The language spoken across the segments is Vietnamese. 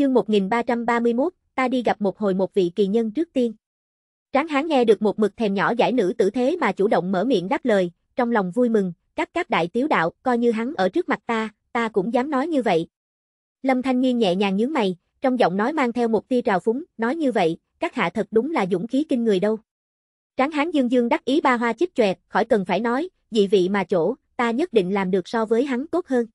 Chương 1331, ta đi gặp một hồi một vị kỳ nhân trước tiên. Tráng hán nghe được một mực thèm nhỏ giải nữ tử thế mà chủ động mở miệng đáp lời, trong lòng vui mừng, các các đại tiếu đạo, coi như hắn ở trước mặt ta, ta cũng dám nói như vậy. Lâm Thanh Nghiên nhẹ nhàng nhướng mày, trong giọng nói mang theo một tia trào phúng, nói như vậy, các hạ thật đúng là dũng khí kinh người đâu. Tráng hán dương dương đắc ý ba hoa chích choẹt, khỏi cần phải nói, dị vị mà chỗ, ta nhất định làm được so với hắn tốt hơn.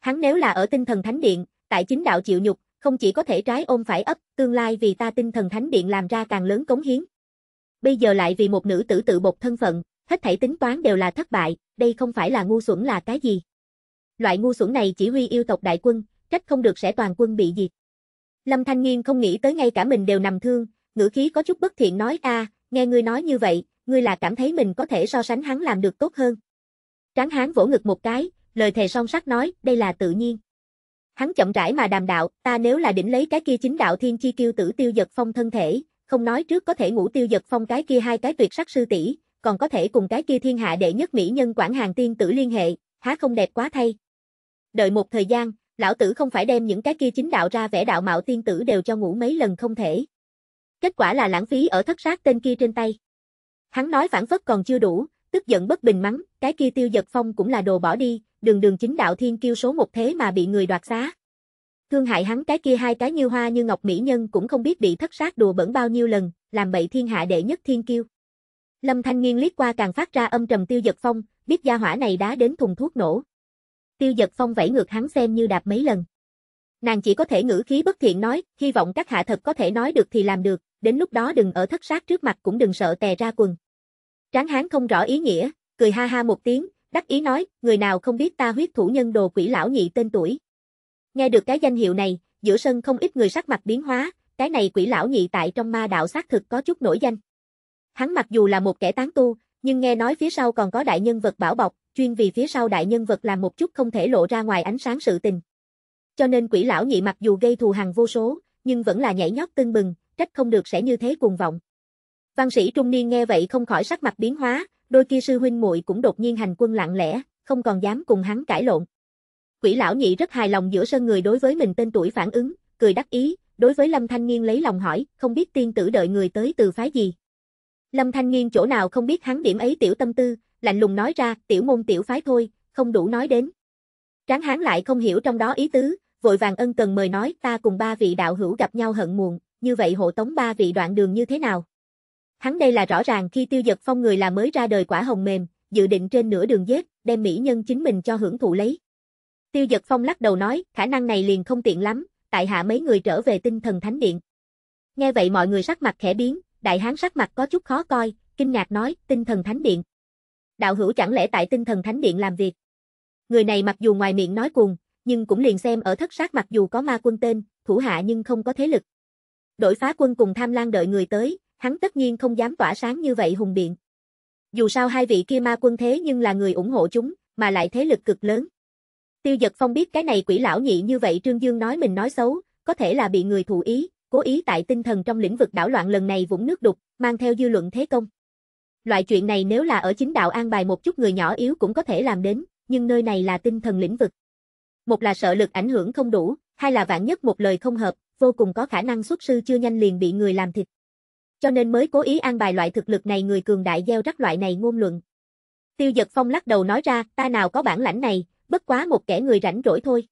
Hắn nếu là ở tinh thần thánh điện, tại chính đạo chịu nhục, không chỉ có thể trái ôm phải ấp, tương lai vì ta tinh thần thánh điện làm ra càng lớn cống hiến. Bây giờ lại vì một nữ tử tự bột thân phận, hết thảy tính toán đều là thất bại, đây không phải là ngu xuẩn là cái gì. Loại ngu xuẩn này chỉ huy yêu tộc đại quân, trách không được sẽ toàn quân bị diệt. Lâm Thanh Nghiên không nghĩ tới ngay cả mình đều nằm thương, ngữ khí có chút bất thiện nói a, nghe ngươi nói như vậy, ngươi là cảm thấy mình có thể so sánh hắn làm được tốt hơn. Tráng hán vỗ ngực một cái, lời thề son sắc nói, đây là tự nhiên. Hắn chậm rãi mà đàm đạo, ta nếu là đỉnh lấy cái kia chính đạo thiên chi kiêu tử tiêu giật phong thân thể, không nói trước có thể ngủ tiêu giật phong cái kia hai cái tuyệt sắc sư tỷ, còn có thể cùng cái kia thiên hạ đệ nhất mỹ nhân quản hàng tiên tử liên hệ, há không đẹp quá thay. Đợi một thời gian, lão tử không phải đem những cái kia chính đạo ra vẽ đạo mạo tiên tử đều cho ngủ mấy lần không thể. Kết quả là lãng phí ở thất sát tên kia trên tay. Hắn nói phản phất còn chưa đủ, tức giận bất bình mắng, cái kia tiêu giật phong cũng là đồ bỏ đi, đường đường chính đạo thiên kiêu số một thế mà bị người đoạt xá. Thương hại hắn cái kia hai cái như hoa như ngọc mỹ nhân cũng không biết bị thất sát đùa bẩn bao nhiêu lần, làm bậy thiên hạ đệ nhất thiên kiêu. Lâm Thanh Nghiên liếc qua càng phát ra âm trầm tiêu giật phong, biết gia hỏa này đã đến thùng thuốc nổ. Tiêu giật phong vẫy ngược hắn xem như đạp mấy lần. Nàng chỉ có thể ngữ khí bất thiện nói, hy vọng các hạ thật có thể nói được thì làm được, đến lúc đó đừng ở thất sát trước mặt cũng đừng sợ tè ra quần. Tráng hán không rõ ý nghĩa, cười ha ha một tiếng, đắc ý nói, người nào không biết ta huyết thủ nhân đồ quỷ lão nhị tên tuổi. Nghe được cái danh hiệu này, giữa sân không ít người sắc mặt biến hóa, cái này quỷ lão nhị tại trong ma đạo xác thực có chút nổi danh. Hắn mặc dù là một kẻ tán tu, nhưng nghe nói phía sau còn có đại nhân vật bảo bọc, chuyên vì phía sau đại nhân vật làm một chút không thể lộ ra ngoài ánh sáng sự tình. Cho nên quỷ lão nhị mặc dù gây thù hằn vô số, nhưng vẫn là nhảy nhót tưng bừng, trách không được sẽ như thế cuồng vọng. Văn sĩ trung niên nghe vậy không khỏi sắc mặt biến hóa, đôi kia sư huynh muội cũng đột nhiên hành quân lặng lẽ, không còn dám cùng hắn cãi lộn. Quỷ lão nhị rất hài lòng giữa sân người đối với mình tên tuổi phản ứng, cười đắc ý, đối với Lâm Thanh Nghiên lấy lòng hỏi, không biết tiên tử đợi người tới từ phái gì. Lâm Thanh Nghiên chỗ nào không biết hắn điểm ấy tiểu tâm tư, lạnh lùng nói ra, tiểu môn tiểu phái thôi, không đủ nói đến. Tráng hắn lại không hiểu trong đó ý tứ, vội vàng ân cần mời nói ta cùng ba vị đạo hữu gặp nhau hận muộn, như vậy hộ tống ba vị đoạn đường như thế nào. Hắn đây là rõ ràng khi tiêu giật phong người là mới ra đời quả hồng mềm, dự định trên nửa đường giết, đem mỹ nhân chính mình cho hưởng thụ lấy. Tiêu giật phong lắc đầu nói, khả năng này liền không tiện lắm, tại hạ mấy người trở về tinh thần thánh điện. Nghe vậy mọi người sắc mặt khẽ biến, đại hán sắc mặt có chút khó coi, kinh ngạc nói, tinh thần thánh điện. Đạo hữu chẳng lẽ tại tinh thần thánh điện làm việc? Người này mặc dù ngoài miệng nói cùng, nhưng cũng liền xem ở thất sát mặc dù có ma quân tên, thủ hạ nhưng không có thế lực. đội phá quân cùng tham lang đợi người tới, hắn tất nhiên không dám tỏa sáng như vậy hùng biện. Dù sao hai vị kia ma quân thế nhưng là người ủng hộ chúng, mà lại thế lực cực lớn. Tiêu giật phong biết cái này quỷ lão nhị như vậy Trương Dương nói mình nói xấu, có thể là bị người thù ý, cố ý tại tinh thần trong lĩnh vực đảo loạn lần này vũng nước đục, mang theo dư luận thế công. Loại chuyện này nếu là ở chính đạo an bài một chút người nhỏ yếu cũng có thể làm đến, nhưng nơi này là tinh thần lĩnh vực. Một là sợ lực ảnh hưởng không đủ, hai là vạn nhất một lời không hợp, vô cùng có khả năng xuất sư chưa nhanh liền bị người làm thịt cho nên mới cố ý an bài loại thực lực này người cường đại gieo rắc loại này ngôn luận. Tiêu giật phong lắc đầu nói ra, ta nào có bản lãnh này, bất quá một kẻ người rảnh rỗi thôi.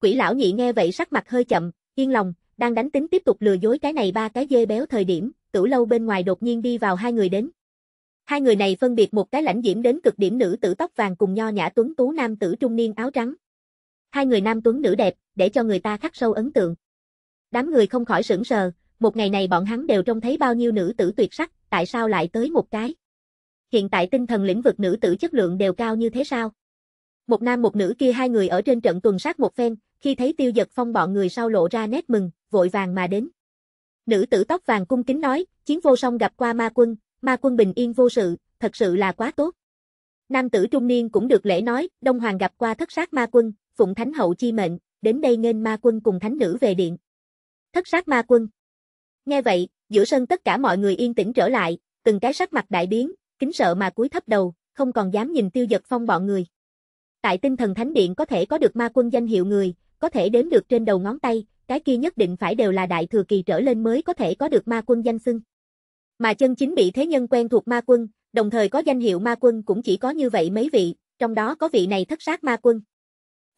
Quỷ lão nhị nghe vậy sắc mặt hơi chậm, yên lòng, đang đánh tính tiếp tục lừa dối cái này ba cái dê béo thời điểm, tử lâu bên ngoài đột nhiên đi vào hai người đến. Hai người này phân biệt một cái lãnh diễm đến cực điểm nữ tử tóc vàng cùng nho nhã tuấn tú nam tử trung niên áo trắng. Hai người nam tuấn nữ đẹp, để cho người ta khắc sâu ấn tượng. Đám người không khỏi sửng sờ, một ngày này bọn hắn đều trông thấy bao nhiêu nữ tử tuyệt sắc, tại sao lại tới một cái? Hiện tại tinh thần lĩnh vực nữ tử chất lượng đều cao như thế sao? Một nam một nữ kia hai người ở trên trận tuần sát một phen, khi thấy tiêu giật phong bọn người sau lộ ra nét mừng, vội vàng mà đến. Nữ tử tóc vàng cung kính nói, chiến vô song gặp qua ma quân, ma quân bình yên vô sự, thật sự là quá tốt. Nam tử trung niên cũng được lễ nói, Đông Hoàng gặp qua thất sát ma quân, phụng thánh hậu chi mệnh, đến đây nên ma quân cùng thánh nữ về điện. Thất sát ma quân Nghe vậy, giữa sân tất cả mọi người yên tĩnh trở lại, từng cái sắc mặt đại biến, kính sợ mà cúi thấp đầu, không còn dám nhìn tiêu giật phong bọn người. Tại tinh thần thánh điện có thể có được ma quân danh hiệu người, có thể đếm được trên đầu ngón tay, cái kia nhất định phải đều là đại thừa kỳ trở lên mới có thể có được ma quân danh xưng. Mà chân chính bị thế nhân quen thuộc ma quân, đồng thời có danh hiệu ma quân cũng chỉ có như vậy mấy vị, trong đó có vị này thất sát ma quân.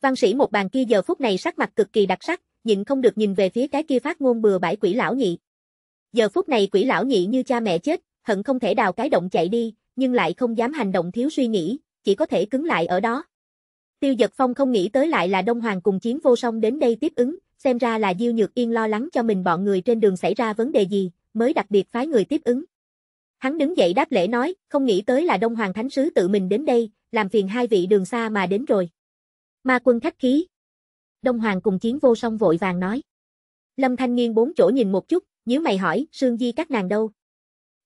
Văn sĩ một bàn kia giờ phút này sắc mặt cực kỳ đặc sắc, nhịn không được nhìn về phía cái kia phát ngôn bừa bãi quỷ lão nhị. Giờ phút này quỷ lão nhị như cha mẹ chết, hận không thể đào cái động chạy đi, nhưng lại không dám hành động thiếu suy nghĩ, chỉ có thể cứng lại ở đó. Tiêu giật Phong không nghĩ tới lại là Đông Hoàng cùng chiến vô song đến đây tiếp ứng, xem ra là Diêu Nhược Yên lo lắng cho mình bọn người trên đường xảy ra vấn đề gì, mới đặc biệt phái người tiếp ứng. Hắn đứng dậy đáp lễ nói, không nghĩ tới là Đông Hoàng Thánh Sứ tự mình đến đây, làm phiền hai vị đường xa mà đến rồi. Ma quân khách khí. Đông Hoàng cùng chiến vô song vội vàng nói. Lâm Thanh Nghiên bốn chỗ nhìn một chút, nhíu mày hỏi, Sương Di các nàng đâu?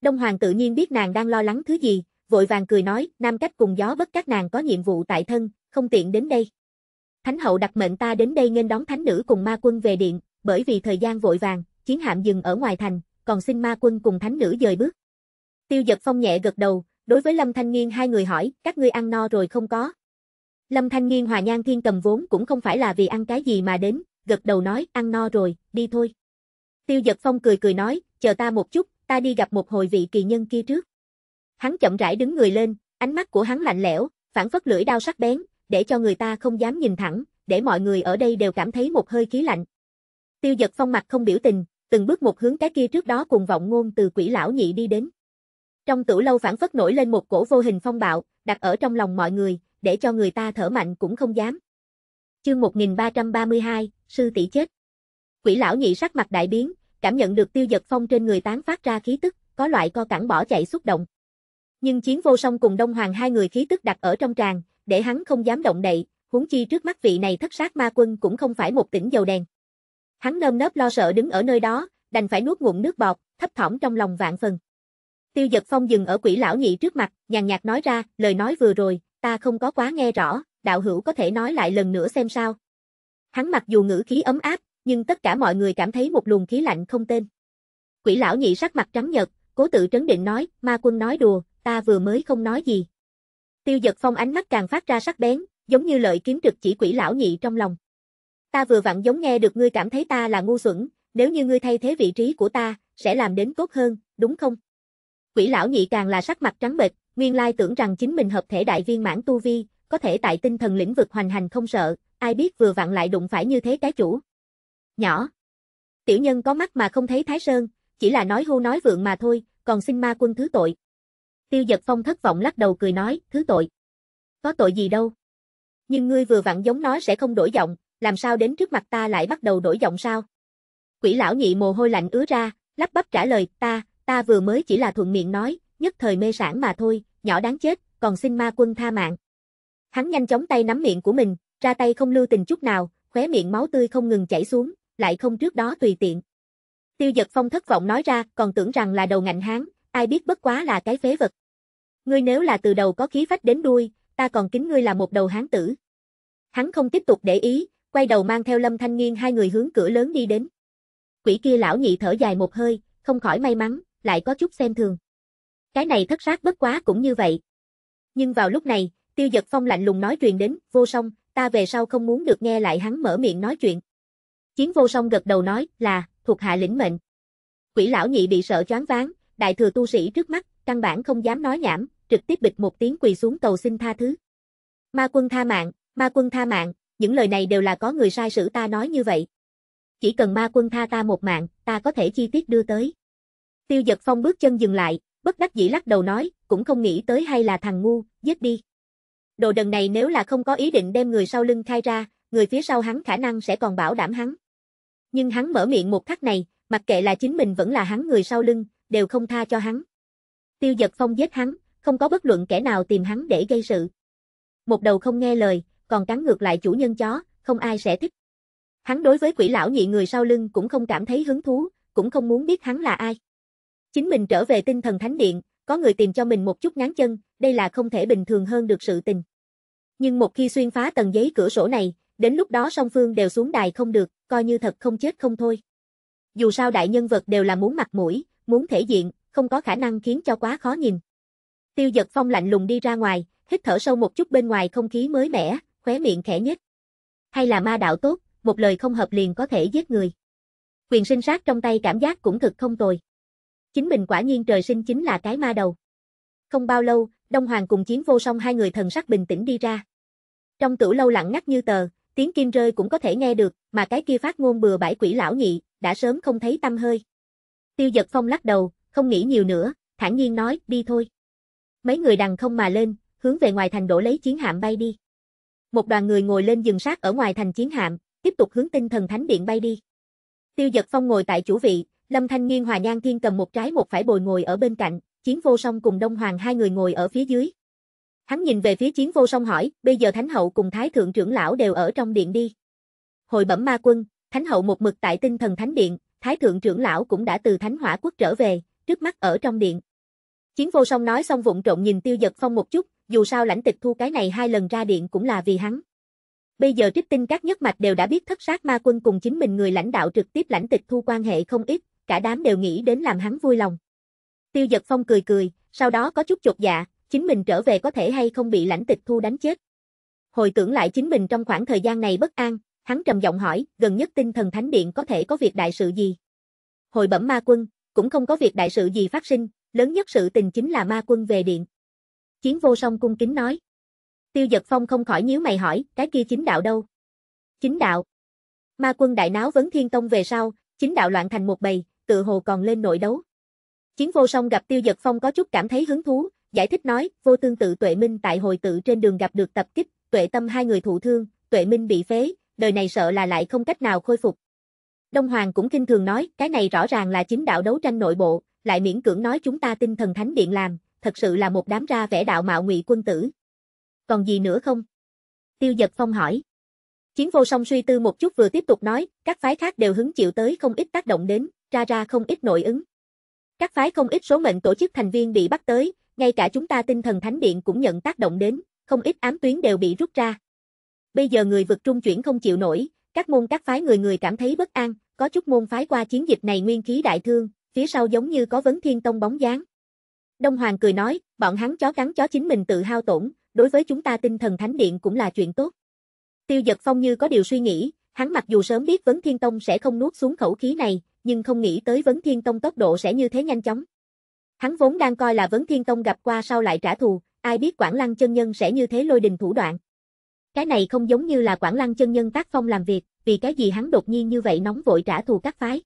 Đông Hoàng tự nhiên biết nàng đang lo lắng thứ gì, vội vàng cười nói, Nam Cách cùng gió bất các nàng có nhiệm vụ tại thân, không tiện đến đây. Thánh hậu đặt mệnh ta đến đây nên đón thánh nữ cùng ma quân về điện, bởi vì thời gian vội vàng, chiến hạm dừng ở ngoài thành, còn xin ma quân cùng thánh nữ dời bước. Tiêu giật phong nhẹ gật đầu, đối với Lâm Thanh Nghiên hai người hỏi, các ngươi ăn no rồi không có? Lâm Thanh Nghiên hòa nhan thiên cầm vốn cũng không phải là vì ăn cái gì mà đến, gật đầu nói, ăn no rồi, đi thôi. Tiêu Giật Phong cười cười nói, chờ ta một chút, ta đi gặp một hồi vị kỳ nhân kia trước. Hắn chậm rãi đứng người lên, ánh mắt của hắn lạnh lẽo, phản phất lưỡi đao sắc bén, để cho người ta không dám nhìn thẳng, để mọi người ở đây đều cảm thấy một hơi khí lạnh. Tiêu Giật Phong mặt không biểu tình, từng bước một hướng cái kia trước đó cùng vọng ngôn từ quỷ lão nhị đi đến. Trong tủ lâu phản phất nổi lên một cổ vô hình phong bạo, đặt ở trong lòng mọi người, để cho người ta thở mạnh cũng không dám. Chương 1332, sư tỷ chết. Quỷ lão nhị sắc mặt đại biến, cảm nhận được tiêu giật phong trên người tán phát ra khí tức, có loại co cẳng bỏ chạy xúc động. Nhưng chiến vô song cùng Đông Hoàng hai người khí tức đặt ở trong tràng, để hắn không dám động đậy, huống chi trước mắt vị này thất sát ma quân cũng không phải một tỉnh dầu đèn. Hắn nơm nớp lo sợ đứng ở nơi đó, đành phải nuốt ngụm nước bọt, thấp thỏm trong lòng vạn phần. Tiêu giật phong dừng ở quỷ lão nhị trước mặt, nhàn nhạt nói ra, lời nói vừa rồi, ta không có quá nghe rõ, đạo hữu có thể nói lại lần nữa xem sao. Hắn mặc dù ngữ khí ấm áp, nhưng tất cả mọi người cảm thấy một luồng khí lạnh không tên. Quỷ lão nhị sắc mặt trắng nhợt, cố tự trấn định nói, ma quân nói đùa, ta vừa mới không nói gì. Tiêu giật phong ánh mắt càng phát ra sắc bén, giống như lợi kiếm trực chỉ quỷ lão nhị trong lòng. Ta vừa vặn giống nghe được ngươi cảm thấy ta là ngu xuẩn, nếu như ngươi thay thế vị trí của ta, sẽ làm đến tốt hơn, đúng không? Quỷ lão nhị càng là sắc mặt trắng bệch, nguyên lai tưởng rằng chính mình hợp thể đại viên mãn tu vi, có thể tại tinh thần lĩnh vực hoành hành không sợ, ai biết vừa vặn lại đụng phải như thế cái chủ nhỏ. Tiểu nhân có mắt mà không thấy Thái Sơn, chỉ là nói hô nói vượng mà thôi, còn xin ma quân thứ tội. Tiêu giật phong thất vọng lắc đầu cười nói, thứ tội. Có tội gì đâu. Nhưng ngươi vừa vặn giống nói sẽ không đổi giọng, làm sao đến trước mặt ta lại bắt đầu đổi giọng sao? Quỷ lão nhị mồ hôi lạnh ứa ra, lắp bắp trả lời, ta, ta vừa mới chỉ là thuận miệng nói, nhất thời mê sản mà thôi, nhỏ đáng chết, còn xin ma quân tha mạng. Hắn nhanh chóng tay nắm miệng của mình, ra tay không lưu tình chút nào, khóe miệng máu tươi không ngừng chảy xuống lại không trước đó tùy tiện. Tiêu giật phong thất vọng nói ra, còn tưởng rằng là đầu ngạnh hán, ai biết bất quá là cái phế vật. Ngươi nếu là từ đầu có khí phách đến đuôi, ta còn kính ngươi là một đầu hán tử. Hắn không tiếp tục để ý, quay đầu mang theo lâm thanh nghiên hai người hướng cửa lớn đi đến. Quỷ kia lão nhị thở dài một hơi, không khỏi may mắn, lại có chút xem thường. Cái này thất sát bất quá cũng như vậy. Nhưng vào lúc này, tiêu giật phong lạnh lùng nói truyền đến, vô song, ta về sau không muốn được nghe lại hắn mở miệng nói chuyện. Chiến vô song gật đầu nói, là, thuộc hạ lĩnh mệnh. Quỷ lão nhị bị sợ choáng váng, đại thừa tu sĩ trước mắt, căn bản không dám nói nhảm, trực tiếp bịch một tiếng quỳ xuống cầu xin tha thứ. Ma quân tha mạng, ma quân tha mạng, những lời này đều là có người sai sử ta nói như vậy. Chỉ cần ma quân tha ta một mạng, ta có thể chi tiết đưa tới. Tiêu giật phong bước chân dừng lại, bất đắc dĩ lắc đầu nói, cũng không nghĩ tới hay là thằng ngu, giết đi. Đồ đần này nếu là không có ý định đem người sau lưng khai ra, người phía sau hắn khả năng sẽ còn bảo đảm hắn. Nhưng hắn mở miệng một khắc này, mặc kệ là chính mình vẫn là hắn người sau lưng, đều không tha cho hắn. Tiêu giật phong giết hắn, không có bất luận kẻ nào tìm hắn để gây sự. Một đầu không nghe lời, còn cắn ngược lại chủ nhân chó, không ai sẽ thích. Hắn đối với quỷ lão nhị người sau lưng cũng không cảm thấy hứng thú, cũng không muốn biết hắn là ai. Chính mình trở về tinh thần thánh điện, có người tìm cho mình một chút ngán chân, đây là không thể bình thường hơn được sự tình. Nhưng một khi xuyên phá tầng giấy cửa sổ này, Đến lúc đó song phương đều xuống đài không được, coi như thật không chết không thôi. Dù sao đại nhân vật đều là muốn mặt mũi, muốn thể diện, không có khả năng khiến cho quá khó nhìn. Tiêu giật phong lạnh lùng đi ra ngoài, hít thở sâu một chút bên ngoài không khí mới mẻ, khóe miệng khẽ nhất. Hay là ma đạo tốt, một lời không hợp liền có thể giết người. Quyền sinh sát trong tay cảm giác cũng thực không tồi. Chính mình quả nhiên trời sinh chính là cái ma đầu. Không bao lâu, Đông Hoàng cùng chiến vô song hai người thần sắc bình tĩnh đi ra. Trong tửu lâu lặng ngắt như tờ, tiếng kim rơi cũng có thể nghe được, mà cái kia phát ngôn bừa bãi quỷ lão nhị, đã sớm không thấy tâm hơi. Tiêu giật phong lắc đầu, không nghĩ nhiều nữa, thản nhiên nói, đi thôi. Mấy người đằng không mà lên, hướng về ngoài thành đổ lấy chiến hạm bay đi. Một đoàn người ngồi lên dừng sát ở ngoài thành chiến hạm, tiếp tục hướng tinh thần thánh điện bay đi. Tiêu giật phong ngồi tại chủ vị, Lâm Thanh Nghiên Hòa Nhan Thiên cầm một trái một phải bồi ngồi ở bên cạnh, chiến vô song cùng Đông Hoàng hai người ngồi ở phía dưới, Hắn nhìn về phía chiến vô song hỏi, bây giờ Thánh Hậu cùng Thái Thượng trưởng lão đều ở trong điện đi. Hồi bẩm ma quân, Thánh Hậu một mực tại tinh thần Thánh Điện, Thái Thượng trưởng lão cũng đã từ Thánh Hỏa Quốc trở về, trước mắt ở trong điện. Chiến vô song nói xong vụng trộn nhìn tiêu giật phong một chút, dù sao lãnh tịch thu cái này hai lần ra điện cũng là vì hắn. Bây giờ trích tinh các nhất mạch đều đã biết thất sát ma quân cùng chính mình người lãnh đạo trực tiếp lãnh tịch thu quan hệ không ít, cả đám đều nghĩ đến làm hắn vui lòng. Tiêu giật phong cười cười, sau đó có chút chột dạ, chính mình trở về có thể hay không bị lãnh tịch thu đánh chết. Hồi tưởng lại chính mình trong khoảng thời gian này bất an, hắn trầm giọng hỏi, gần nhất tinh thần thánh điện có thể có việc đại sự gì? Hồi bẩm ma quân, cũng không có việc đại sự gì phát sinh, lớn nhất sự tình chính là ma quân về điện. Chiến vô song cung kính nói. Tiêu giật phong không khỏi nhíu mày hỏi, cái kia chính đạo đâu? Chính đạo. Ma quân đại náo vấn thiên tông về sau, chính đạo loạn thành một bầy, tự hồ còn lên nội đấu. Chiến vô song gặp tiêu giật phong có chút cảm thấy hứng thú, Giải thích nói, vô tương tự Tuệ Minh tại hồi tự trên đường gặp được tập kích, Tuệ Tâm hai người thụ thương, Tuệ Minh bị phế, đời này sợ là lại không cách nào khôi phục. Đông Hoàng cũng kinh thường nói, cái này rõ ràng là chính đạo đấu tranh nội bộ, lại miễn cưỡng nói chúng ta tinh thần thánh điện làm, thật sự là một đám ra vẻ đạo mạo ngụy quân tử. Còn gì nữa không? Tiêu Dật Phong hỏi. Chiến vô song suy tư một chút vừa tiếp tục nói, các phái khác đều hứng chịu tới không ít tác động đến, ra ra không ít nội ứng. Các phái không ít số mệnh tổ chức thành viên bị bắt tới, ngay cả chúng ta tinh thần thánh điện cũng nhận tác động đến, không ít ám tuyến đều bị rút ra. Bây giờ người vực trung chuyển không chịu nổi, các môn các phái người người cảm thấy bất an, có chút môn phái qua chiến dịch này nguyên khí đại thương, phía sau giống như có vấn thiên tông bóng dáng. Đông Hoàng cười nói, bọn hắn chó cắn chó chính mình tự hao tổn, đối với chúng ta tinh thần thánh điện cũng là chuyện tốt. Tiêu giật phong như có điều suy nghĩ, hắn mặc dù sớm biết vấn thiên tông sẽ không nuốt xuống khẩu khí này, nhưng không nghĩ tới vấn thiên tông tốc độ sẽ như thế nhanh chóng. Hắn vốn đang coi là vấn thiên tông gặp qua sau lại trả thù, ai biết quản Lăng chân nhân sẽ như thế lôi đình thủ đoạn. Cái này không giống như là quản Lăng chân nhân tác phong làm việc, vì cái gì hắn đột nhiên như vậy nóng vội trả thù các phái.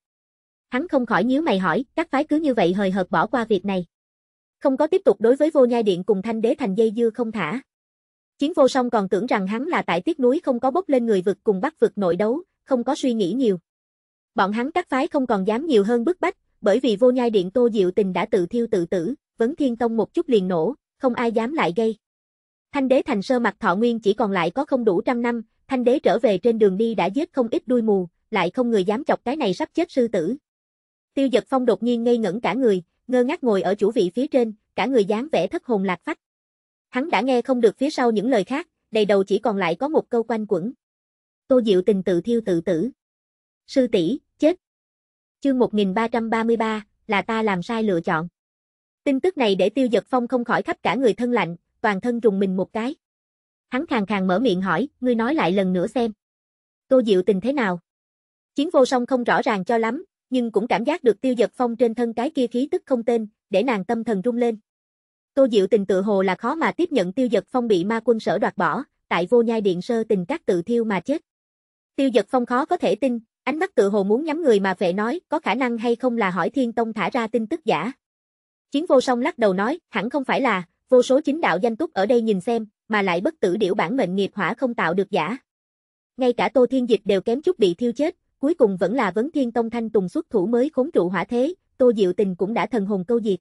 Hắn không khỏi nhíu mày hỏi, các phái cứ như vậy hời hợt bỏ qua việc này. Không có tiếp tục đối với vô nhai điện cùng thanh đế thành dây dưa không thả. Chiến vô song còn tưởng rằng hắn là tại tiết núi không có bốc lên người vực cùng bắt vực nội đấu, không có suy nghĩ nhiều. Bọn hắn các phái không còn dám nhiều hơn bức bách, bởi vì vô nhai điện Tô Diệu Tình đã tự thiêu tự tử, vấn thiên tông một chút liền nổ, không ai dám lại gây. Thanh đế thành sơ mặt thọ nguyên chỉ còn lại có không đủ trăm năm, thanh đế trở về trên đường đi đã giết không ít đuôi mù, lại không người dám chọc cái này sắp chết sư tử. Tiêu giật phong đột nhiên ngây ngẩn cả người, ngơ ngác ngồi ở chủ vị phía trên, cả người dáng vẻ thất hồn lạc phách. Hắn đã nghe không được phía sau những lời khác, đầy đầu chỉ còn lại có một câu quanh quẩn. Tô Diệu tình tự thiêu tự tử. Sư tỷ, Chương 1333, là ta làm sai lựa chọn. Tin tức này để Tiêu Giật Phong không khỏi khắp cả người thân lạnh, toàn thân trùng mình một cái. Hắn khàn khàn mở miệng hỏi, ngươi nói lại lần nữa xem. Tô Diệu tình thế nào? Chiến vô song không rõ ràng cho lắm, nhưng cũng cảm giác được Tiêu Giật Phong trên thân cái kia khí tức không tên, để nàng tâm thần rung lên. Tô Diệu tình tự hồ là khó mà tiếp nhận Tiêu Giật Phong bị ma quân sở đoạt bỏ, tại vô nhai điện sơ tình các tự thiêu mà chết. Tiêu Giật Phong khó có thể tin, Ánh mắt tự hồ muốn nhắm người mà vệ nói, có khả năng hay không là hỏi Thiên Tông thả ra tin tức giả. Chiến vô song lắc đầu nói, hẳn không phải là, vô số chính đạo danh túc ở đây nhìn xem, mà lại bất tử điểu bản mệnh nghiệp hỏa không tạo được giả. Ngay cả Tô Thiên Dịch đều kém chút bị thiêu chết, cuối cùng vẫn là vấn Thiên Tông Thanh Tùng xuất thủ mới khốn trụ hỏa thế, Tô Diệu Tình cũng đã thần hồn câu diệt.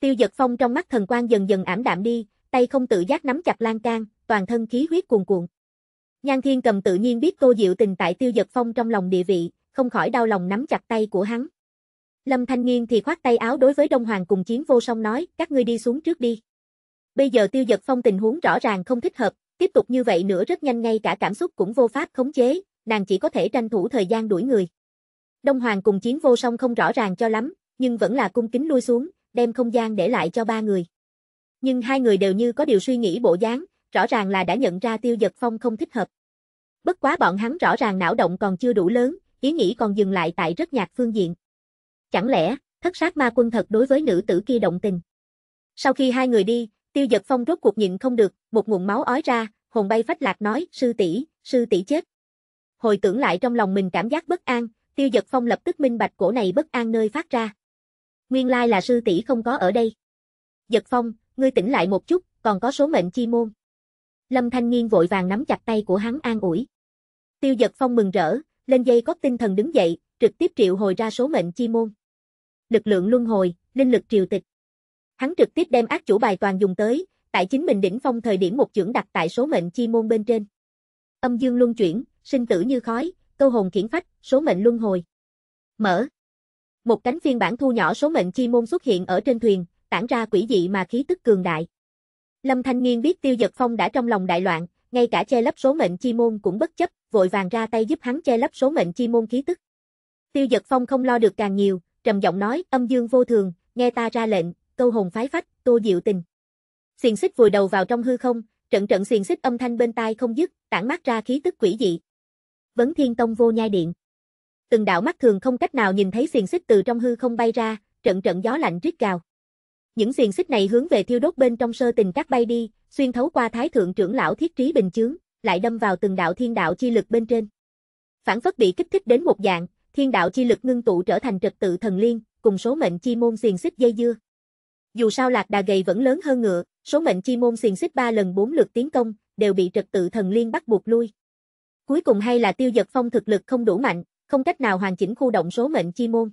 Tiêu giật phong trong mắt thần quan dần dần ảm đạm đi, tay không tự giác nắm chặt lan can, toàn thân khí huyết cuồn cuộn. Nhan Thiên Cầm tự nhiên biết tô Diệu Tình tại Tiêu Giật Phong trong lòng địa vị, không khỏi đau lòng nắm chặt tay của hắn. Lâm Thanh Nghiên thì khoát tay áo đối với Đông Hoàng cùng chiến vô song nói, các ngươi đi xuống trước đi. Bây giờ Tiêu Giật Phong tình huống rõ ràng không thích hợp, tiếp tục như vậy nữa rất nhanh ngay cả cảm xúc cũng vô pháp khống chế, nàng chỉ có thể tranh thủ thời gian đuổi người. Đông Hoàng cùng chiến vô song không rõ ràng cho lắm, nhưng vẫn là cung kính lui xuống, đem không gian để lại cho ba người. Nhưng hai người đều như có điều suy nghĩ bộ dáng, rõ ràng là đã nhận ra tiêu giật phong không thích hợp. Bất quá bọn hắn rõ ràng não động còn chưa đủ lớn, ý nghĩ còn dừng lại tại rất nhạc phương diện. Chẳng lẽ, thất sát ma quân thật đối với nữ tử kia động tình? Sau khi hai người đi, tiêu giật phong rốt cuộc nhịn không được, một nguồn máu ói ra, hồn bay phách lạc nói, sư tỷ, sư tỷ chết. Hồi tưởng lại trong lòng mình cảm giác bất an, tiêu giật phong lập tức minh bạch cổ này bất an nơi phát ra. Nguyên lai là sư tỷ không có ở đây. Giật phong, ngươi tỉnh lại một chút, còn có số mệnh chi môn. Lâm Thanh Nghiên vội vàng nắm chặt tay của hắn an ủi. Tiêu giật phong mừng rỡ, lên dây có tinh thần đứng dậy, trực tiếp triệu hồi ra số mệnh chi môn. Lực lượng luân hồi, linh lực triều tịch. Hắn trực tiếp đem ác chủ bài toàn dùng tới, tại chính mình đỉnh phong thời điểm một chưởng đặt tại số mệnh chi môn bên trên. Âm dương luân chuyển, sinh tử như khói, câu hồn khiển phách, số mệnh luân hồi. Mở. Một cánh phiên bản thu nhỏ số mệnh chi môn xuất hiện ở trên thuyền, tản ra quỷ dị mà khí tức cường đại. Lâm Thanh Nghiên biết Tiêu Giật Phong đã trong lòng đại loạn, ngay cả che lấp số mệnh chi môn cũng bất chấp, vội vàng ra tay giúp hắn che lấp số mệnh chi môn khí tức. Tiêu Giật Phong không lo được càng nhiều, trầm giọng nói, âm dương vô thường, nghe ta ra lệnh, câu hồn phái phách, tô diệu tình. Xiền xích vùi đầu vào trong hư không, trận trận xiền xích âm thanh bên tai không dứt, tản mát ra khí tức quỷ dị. Vấn Thiên Tông vô nhai điện. Từng đạo mắt thường không cách nào nhìn thấy xiền xích từ trong hư không bay ra, trận trận gió lạnh rít gào. Những xiềng xích này hướng về thiêu đốt bên trong sơ tình các bay đi, xuyên thấu qua thái thượng trưởng lão thiết trí bình chướng, lại đâm vào từng đạo thiên đạo chi lực bên trên. Phản phất bị kích thích đến một dạng, thiên đạo chi lực ngưng tụ trở thành trật tự thần liên, cùng số mệnh chi môn xiềng xích dây dưa. Dù sao lạc đà gầy vẫn lớn hơn ngựa, số mệnh chi môn xiềng xích 3 lần 4 lượt tiến công, đều bị trật tự thần liên bắt buộc lui. Cuối cùng hay là tiêu giật phong thực lực không đủ mạnh, không cách nào hoàn chỉnh khu động số mệnh chi môn.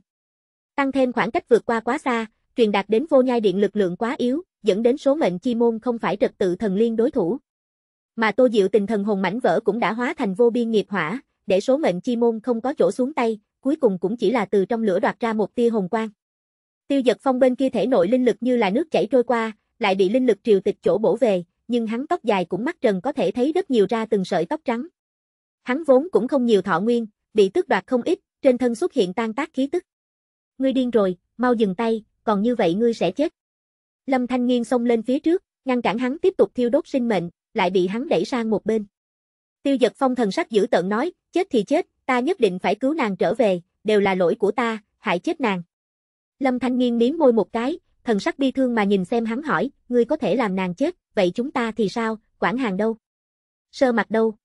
Tăng thêm khoảng cách vượt qua quá xa, truyền đạt đến vô nhai điện lực lượng quá yếu, dẫn đến số mệnh chi môn không phải trật tự thần liên đối thủ. Mà Tô Diệu tình thần hồn mảnh vỡ cũng đã hóa thành vô biên nghiệp hỏa, để số mệnh chi môn không có chỗ xuống tay, cuối cùng cũng chỉ là từ trong lửa đoạt ra một tia hồn quang. Tiêu giật phong bên kia thể nội linh lực như là nước chảy trôi qua, lại bị linh lực triều tịch chỗ bổ về, nhưng hắn tóc dài cũng mắt trần có thể thấy rất nhiều ra từng sợi tóc trắng. Hắn vốn cũng không nhiều thọ nguyên, bị tước đoạt không ít, trên thân xuất hiện tan tác khí tức. Ngươi điên rồi, mau dừng tay, còn như vậy ngươi sẽ chết. Lâm Thanh Nghiên xông lên phía trước, ngăn cản hắn tiếp tục thiêu đốt sinh mệnh, lại bị hắn đẩy sang một bên. Tiêu giật phong thần sắc dữ tợn nói, chết thì chết, ta nhất định phải cứu nàng trở về, đều là lỗi của ta, hại chết nàng. Lâm Thanh Nghiên miếm môi một cái, thần sắc bi thương mà nhìn xem hắn hỏi, ngươi có thể làm nàng chết, vậy chúng ta thì sao, quản hàng đâu? Sơ mặt đâu?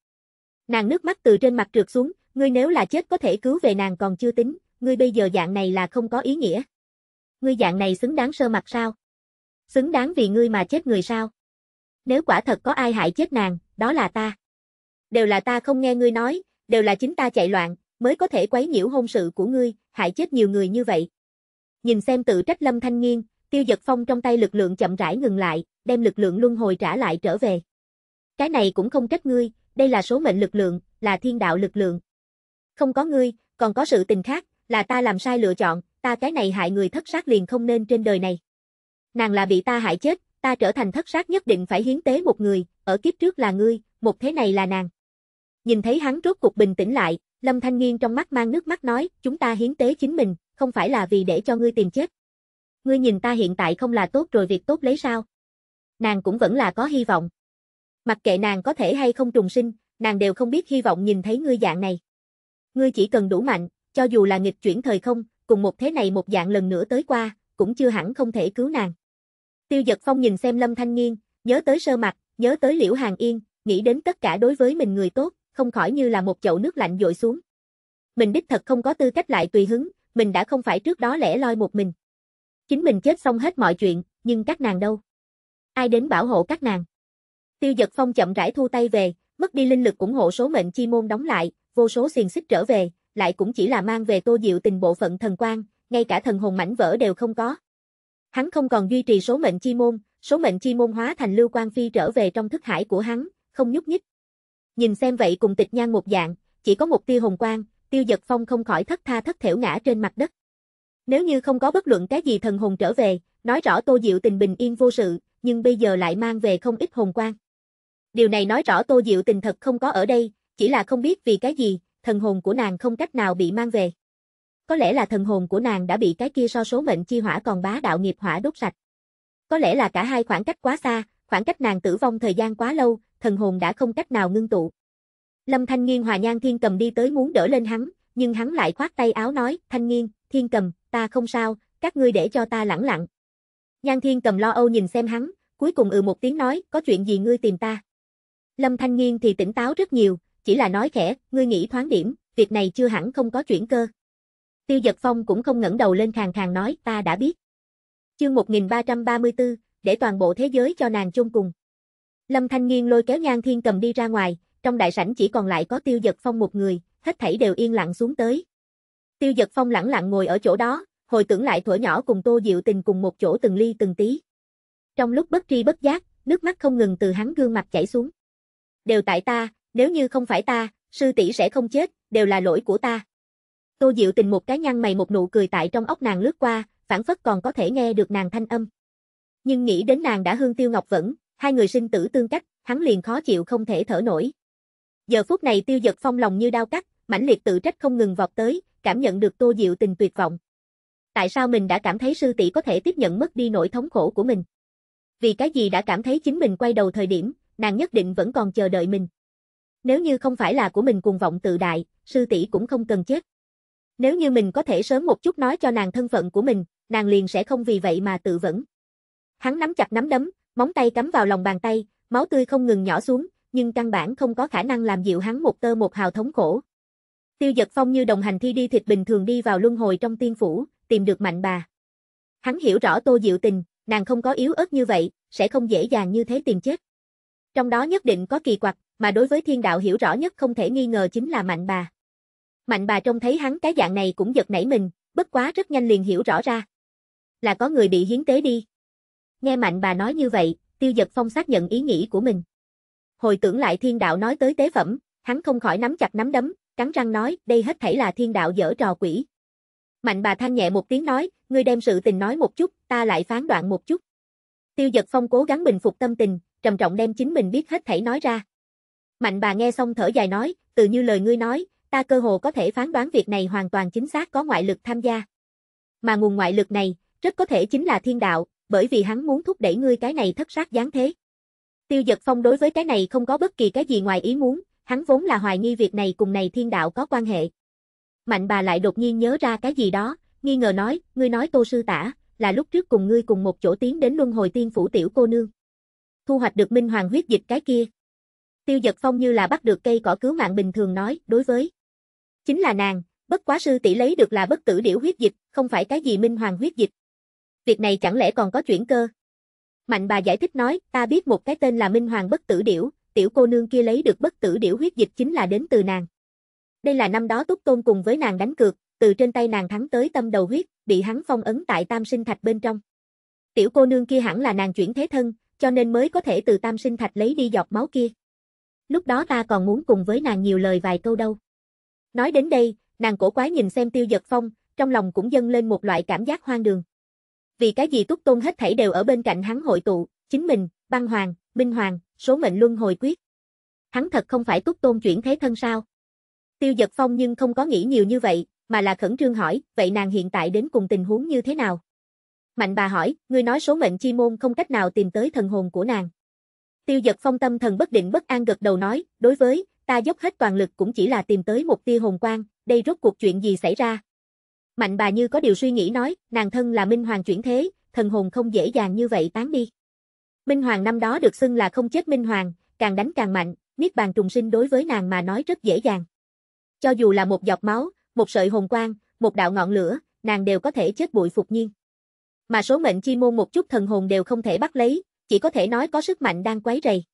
Nàng nước mắt từ trên mặt trượt xuống, ngươi nếu là chết có thể cứu về nàng còn chưa tính, ngươi bây giờ dạng này là không có ý nghĩa ngươi dạng này xứng đáng sơ mặt sao? Xứng đáng vì ngươi mà chết người sao? Nếu quả thật có ai hại chết nàng, đó là ta. Đều là ta không nghe ngươi nói, đều là chính ta chạy loạn, mới có thể quấy nhiễu hôn sự của ngươi, hại chết nhiều người như vậy. Nhìn xem tự trách Lâm Thanh Nghiên, Tiêu Giật Phong trong tay lực lượng chậm rãi ngừng lại, đem lực lượng luân hồi trả lại trở về. Cái này cũng không trách ngươi, đây là số mệnh lực lượng, là thiên đạo lực lượng. Không có ngươi, còn có sự tình khác, là ta làm sai lựa chọn, ta cái này hại người thất sát liền không nên trên đời này. Nàng là bị ta hại chết, ta trở thành thất sát nhất định phải hiến tế một người, ở kiếp trước là ngươi, một thế này là nàng. Nhìn thấy hắn rốt cuộc bình tĩnh lại, Lâm Thanh Nghiên trong mắt mang nước mắt nói, chúng ta hiến tế chính mình, không phải là vì để cho ngươi tìm chết. Ngươi nhìn ta hiện tại không là tốt rồi việc tốt lấy sao? Nàng cũng vẫn là có hy vọng. Mặc kệ nàng có thể hay không trùng sinh, nàng đều không biết hy vọng nhìn thấy ngươi dạng này. Ngươi chỉ cần đủ mạnh, cho dù là nghịch chuyển thời không, cùng một thế này một dạng lần nữa tới qua, cũng chưa hẳn không thể cứu nàng. Tiêu giật phong nhìn xem Lâm Thanh Nghiên, nhớ tới sơ mặt, nhớ tới liễu hàng yên, nghĩ đến tất cả đối với mình người tốt, không khỏi như là một chậu nước lạnh dội xuống. Mình đích thật không có tư cách lại tùy hứng, mình đã không phải trước đó lẻ loi một mình. Chính mình chết xong hết mọi chuyện, nhưng các nàng đâu? Ai đến bảo hộ các nàng? Tiêu giật phong chậm rãi thu tay về, mất đi linh lực ủng hộ số mệnh chi môn đóng lại, vô số xiềng xích trở về, lại cũng chỉ là mang về Tô Diệu tình bộ phận thần quan, ngay cả thần hồn mảnh vỡ đều không có. Hắn không còn duy trì số mệnh chi môn, số mệnh chi môn hóa thành lưu quan phi trở về trong thức hải của hắn, không nhúc nhích. Nhìn xem vậy cùng tịch nhan một dạng, chỉ có một tiêu hồng quan tiêu giật phong không khỏi thất tha thất thểu ngã trên mặt đất. Nếu như không có bất luận cái gì thần hồn trở về, nói rõ Tô Diệu tình bình yên vô sự, nhưng bây giờ lại mang về không ít hồn quan Điều này nói rõ Tô Diệu tình thật không có ở đây, chỉ là không biết vì cái gì, thần hồn của nàng không cách nào bị mang về. Có lẽ là thần hồn của nàng đã bị cái kia so số mệnh chi hỏa còn bá đạo nghiệp hỏa đốt sạch. Có lẽ là cả hai khoảng cách quá xa, khoảng cách nàng tử vong thời gian quá lâu, thần hồn đã không cách nào ngưng tụ. Lâm Thanh Nghiên hòa nhan thiên cầm đi tới muốn đỡ lên hắn, nhưng hắn lại khoát tay áo nói, Thanh Nghiên, thiên cầm, ta không sao, các ngươi để cho ta lẳng lặng. Nhan thiên cầm lo âu nhìn xem hắn, cuối cùng ừ một tiếng nói, có chuyện gì ngươi tìm ta. Lâm Thanh Nghiên thì tỉnh táo rất nhiều, chỉ là nói khẽ, ngươi nghĩ thoáng điểm, việc này chưa hẳn không có chuyển cơ. Tiêu Dật Phong cũng không ngẩng đầu lên khàn khàn nói, ta đã biết. Chương 1334, để toàn bộ thế giới cho nàng chôn cùng. Lâm Thanh Nghiên lôi kéo Nhan Thiên Cầm đi ra ngoài, trong đại sảnh chỉ còn lại có Tiêu Dật Phong một người, hết thảy đều yên lặng xuống tới. Tiêu Dật Phong lẳng lặng ngồi ở chỗ đó, hồi tưởng lại thuở nhỏ cùng Tô Diệu Tình cùng một chỗ từng ly từng tí. Trong lúc bất tri bất giác, nước mắt không ngừng từ hắn gương mặt chảy xuống. Đều tại ta, nếu như không phải ta, sư tỷ sẽ không chết, đều là lỗi của ta. Tô Diệu Tình một cái nhăn mày một nụ cười tại trong ốc nàng lướt qua, phản phất còn có thể nghe được nàng thanh âm. Nhưng nghĩ đến nàng đã hương tiêu ngọc vẫn, hai người sinh tử tương cách, hắn liền khó chịu không thể thở nổi. Giờ phút này tiêu giật phong lòng như đau cắt, mãnh liệt tự trách không ngừng vọt tới, cảm nhận được Tô Diệu Tình tuyệt vọng. Tại sao mình đã cảm thấy sư tỷ có thể tiếp nhận mất đi nỗi thống khổ của mình? Vì cái gì đã cảm thấy chính mình quay đầu thời điểm, nàng nhất định vẫn còn chờ đợi mình. Nếu như không phải là của mình cuồng vọng tự đại, sư tỷ cũng không cần chết. Nếu như mình có thể sớm một chút nói cho nàng thân phận của mình, nàng liền sẽ không vì vậy mà tự vẫn. Hắn nắm chặt nắm đấm, móng tay cắm vào lòng bàn tay, máu tươi không ngừng nhỏ xuống, nhưng căn bản không có khả năng làm dịu hắn một tơ một hào thống khổ. Tiêu giật phong như đồng hành thi đi thịt bình thường đi vào luân hồi trong tiên phủ, tìm được mạnh bà. Hắn hiểu rõ tô diệu tình, nàng không có yếu ớt như vậy, sẽ không dễ dàng như thế tìm chết. Trong đó nhất định có kỳ quặc, mà đối với thiên đạo hiểu rõ nhất không thể nghi ngờ chính là mạnh bà. Mạnh bà trông thấy hắn cái dạng này cũng giật nảy mình, bất quá rất nhanh liền hiểu rõ ra. Là có người bị hiến tế đi. Nghe mạnh bà nói như vậy, tiêu giật phong xác nhận ý nghĩ của mình. Hồi tưởng lại thiên đạo nói tới tế phẩm, hắn không khỏi nắm chặt nắm đấm, cắn răng nói đây hết thảy là thiên đạo dở trò quỷ. Mạnh bà than nhẹ một tiếng nói, ngươi đem sự tình nói một chút, ta lại phán đoạn một chút. Tiêu giật phong cố gắng bình phục tâm tình, trầm trọng đem chính mình biết hết thảy nói ra. Mạnh bà nghe xong thở dài nói, từ như lời ngươi nói, ta cơ hồ có thể phán đoán việc này hoàn toàn chính xác có ngoại lực tham gia. Mà nguồn ngoại lực này, rất có thể chính là thiên đạo, bởi vì hắn muốn thúc đẩy ngươi cái này thất sát giáng thế. Tiêu giật phong đối với cái này không có bất kỳ cái gì ngoài ý muốn, hắn vốn là hoài nghi việc này cùng này thiên đạo có quan hệ. Mạnh bà lại đột nhiên nhớ ra cái gì đó, nghi ngờ nói, ngươi nói tô sư tả, là lúc trước cùng ngươi cùng một chỗ tiến đến luân hồi tiên phủ tiểu cô nương. Thu hoạch được minh hoàng huyết dịch cái kia. Tiêu giật phong như là bắt được cây cỏ cứu mạng bình thường nói, đối với. Chính là nàng, bất quá sư tỷ lấy được là bất tử điểu huyết dịch, không phải cái gì minh hoàng huyết dịch. Việc này chẳng lẽ còn có chuyển cơ? Mạnh bà giải thích nói, ta biết một cái tên là minh hoàng bất tử điểu, tiểu cô nương kia lấy được bất tử điểu huyết dịch chính là đến từ nàng. Đây là năm đó Túc Tôn cùng với nàng đánh cược, từ trên tay nàng thắng tới tâm đầu huyết, bị hắn phong ấn tại tam sinh thạch bên trong. Tiểu cô nương kia hẳn là nàng chuyển thế thân, cho nên mới có thể từ tam sinh thạch lấy đi giọt máu kia lúc đó ta còn muốn cùng với nàng nhiều lời vài câu đâu. Nói đến đây, nàng cổ quái nhìn xem tiêu giật phong, trong lòng cũng dâng lên một loại cảm giác hoang đường. Vì cái gì túc tôn hết thảy đều ở bên cạnh hắn hội tụ, chính mình, băng hoàng, minh hoàng, số mệnh luân hồi quyết. Hắn thật không phải túc tôn chuyển thế thân sao? Tiêu giật phong nhưng không có nghĩ nhiều như vậy, mà là khẩn trương hỏi, vậy nàng hiện tại đến cùng tình huống như thế nào? Mạnh bà hỏi, ngươi nói số mệnh chi môn không cách nào tìm tới thần hồn của nàng. Tiêu giật phong tâm thần bất định bất an gật đầu nói, đối với, ta dốc hết toàn lực cũng chỉ là tìm tới một tia hồn quang, đây rốt cuộc chuyện gì xảy ra. Mạnh bà như có điều suy nghĩ nói, nàng thân là Minh Hoàng chuyển thế, thần hồn không dễ dàng như vậy tán đi. Minh Hoàng năm đó được xưng là không chết Minh Hoàng, càng đánh càng mạnh, niết bàn trùng sinh đối với nàng mà nói rất dễ dàng. Cho dù là một giọt máu, một sợi hồn quang, một đạo ngọn lửa, nàng đều có thể chết bụi phục nhiên. Mà số mệnh chi môn một chút thần hồn đều không thể bắt lấy, chỉ có thể nói có sức mạnh đang quấy rầy.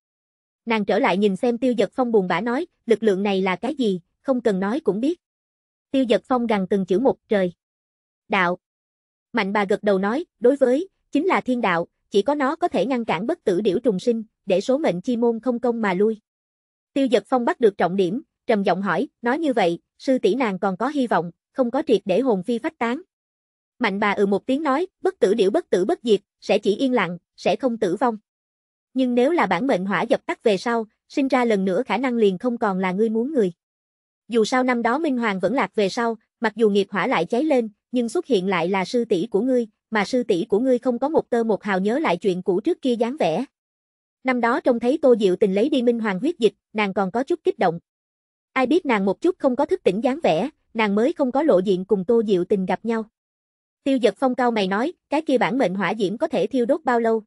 Nàng trở lại nhìn xem tiêu giật phong buồn bã nói, lực lượng này là cái gì, không cần nói cũng biết. Tiêu giật phong gằn từng chữ một trời. Đạo. Mạnh bà gật đầu nói, đối với, chính là thiên đạo, chỉ có nó có thể ngăn cản bất tử điểu trùng sinh, để số mệnh chi môn không công mà lui. Tiêu giật phong bắt được trọng điểm, trầm giọng hỏi, nói như vậy, sư tỷ nàng còn có hy vọng, không có triệt để hồn phi phách tán. Mạnh bà ừ một tiếng nói, bất tử điểu bất tử bất diệt, sẽ chỉ yên lặng, sẽ không tử vong. Nhưng nếu là bản mệnh hỏa dập tắt về sau, sinh ra lần nữa khả năng liền không còn là ngươi muốn người. Dù sao năm đó Minh Hoàng vẫn lạc về sau, mặc dù nghiệp hỏa lại cháy lên, nhưng xuất hiện lại là sư tỷ của ngươi, mà sư tỷ của ngươi không có một tơ một hào nhớ lại chuyện cũ trước kia dáng vẻ. Năm đó trông thấy Tô Diệu Tình lấy đi Minh Hoàng huyết dịch, nàng còn có chút kích động. Ai biết nàng một chút không có thức tỉnh dáng vẻ, nàng mới không có lộ diện cùng Tô Diệu Tình gặp nhau. Tiêu giật phong cao mày nói, cái kia bản mệnh hỏa diễm có thể thiêu đốt bao lâu?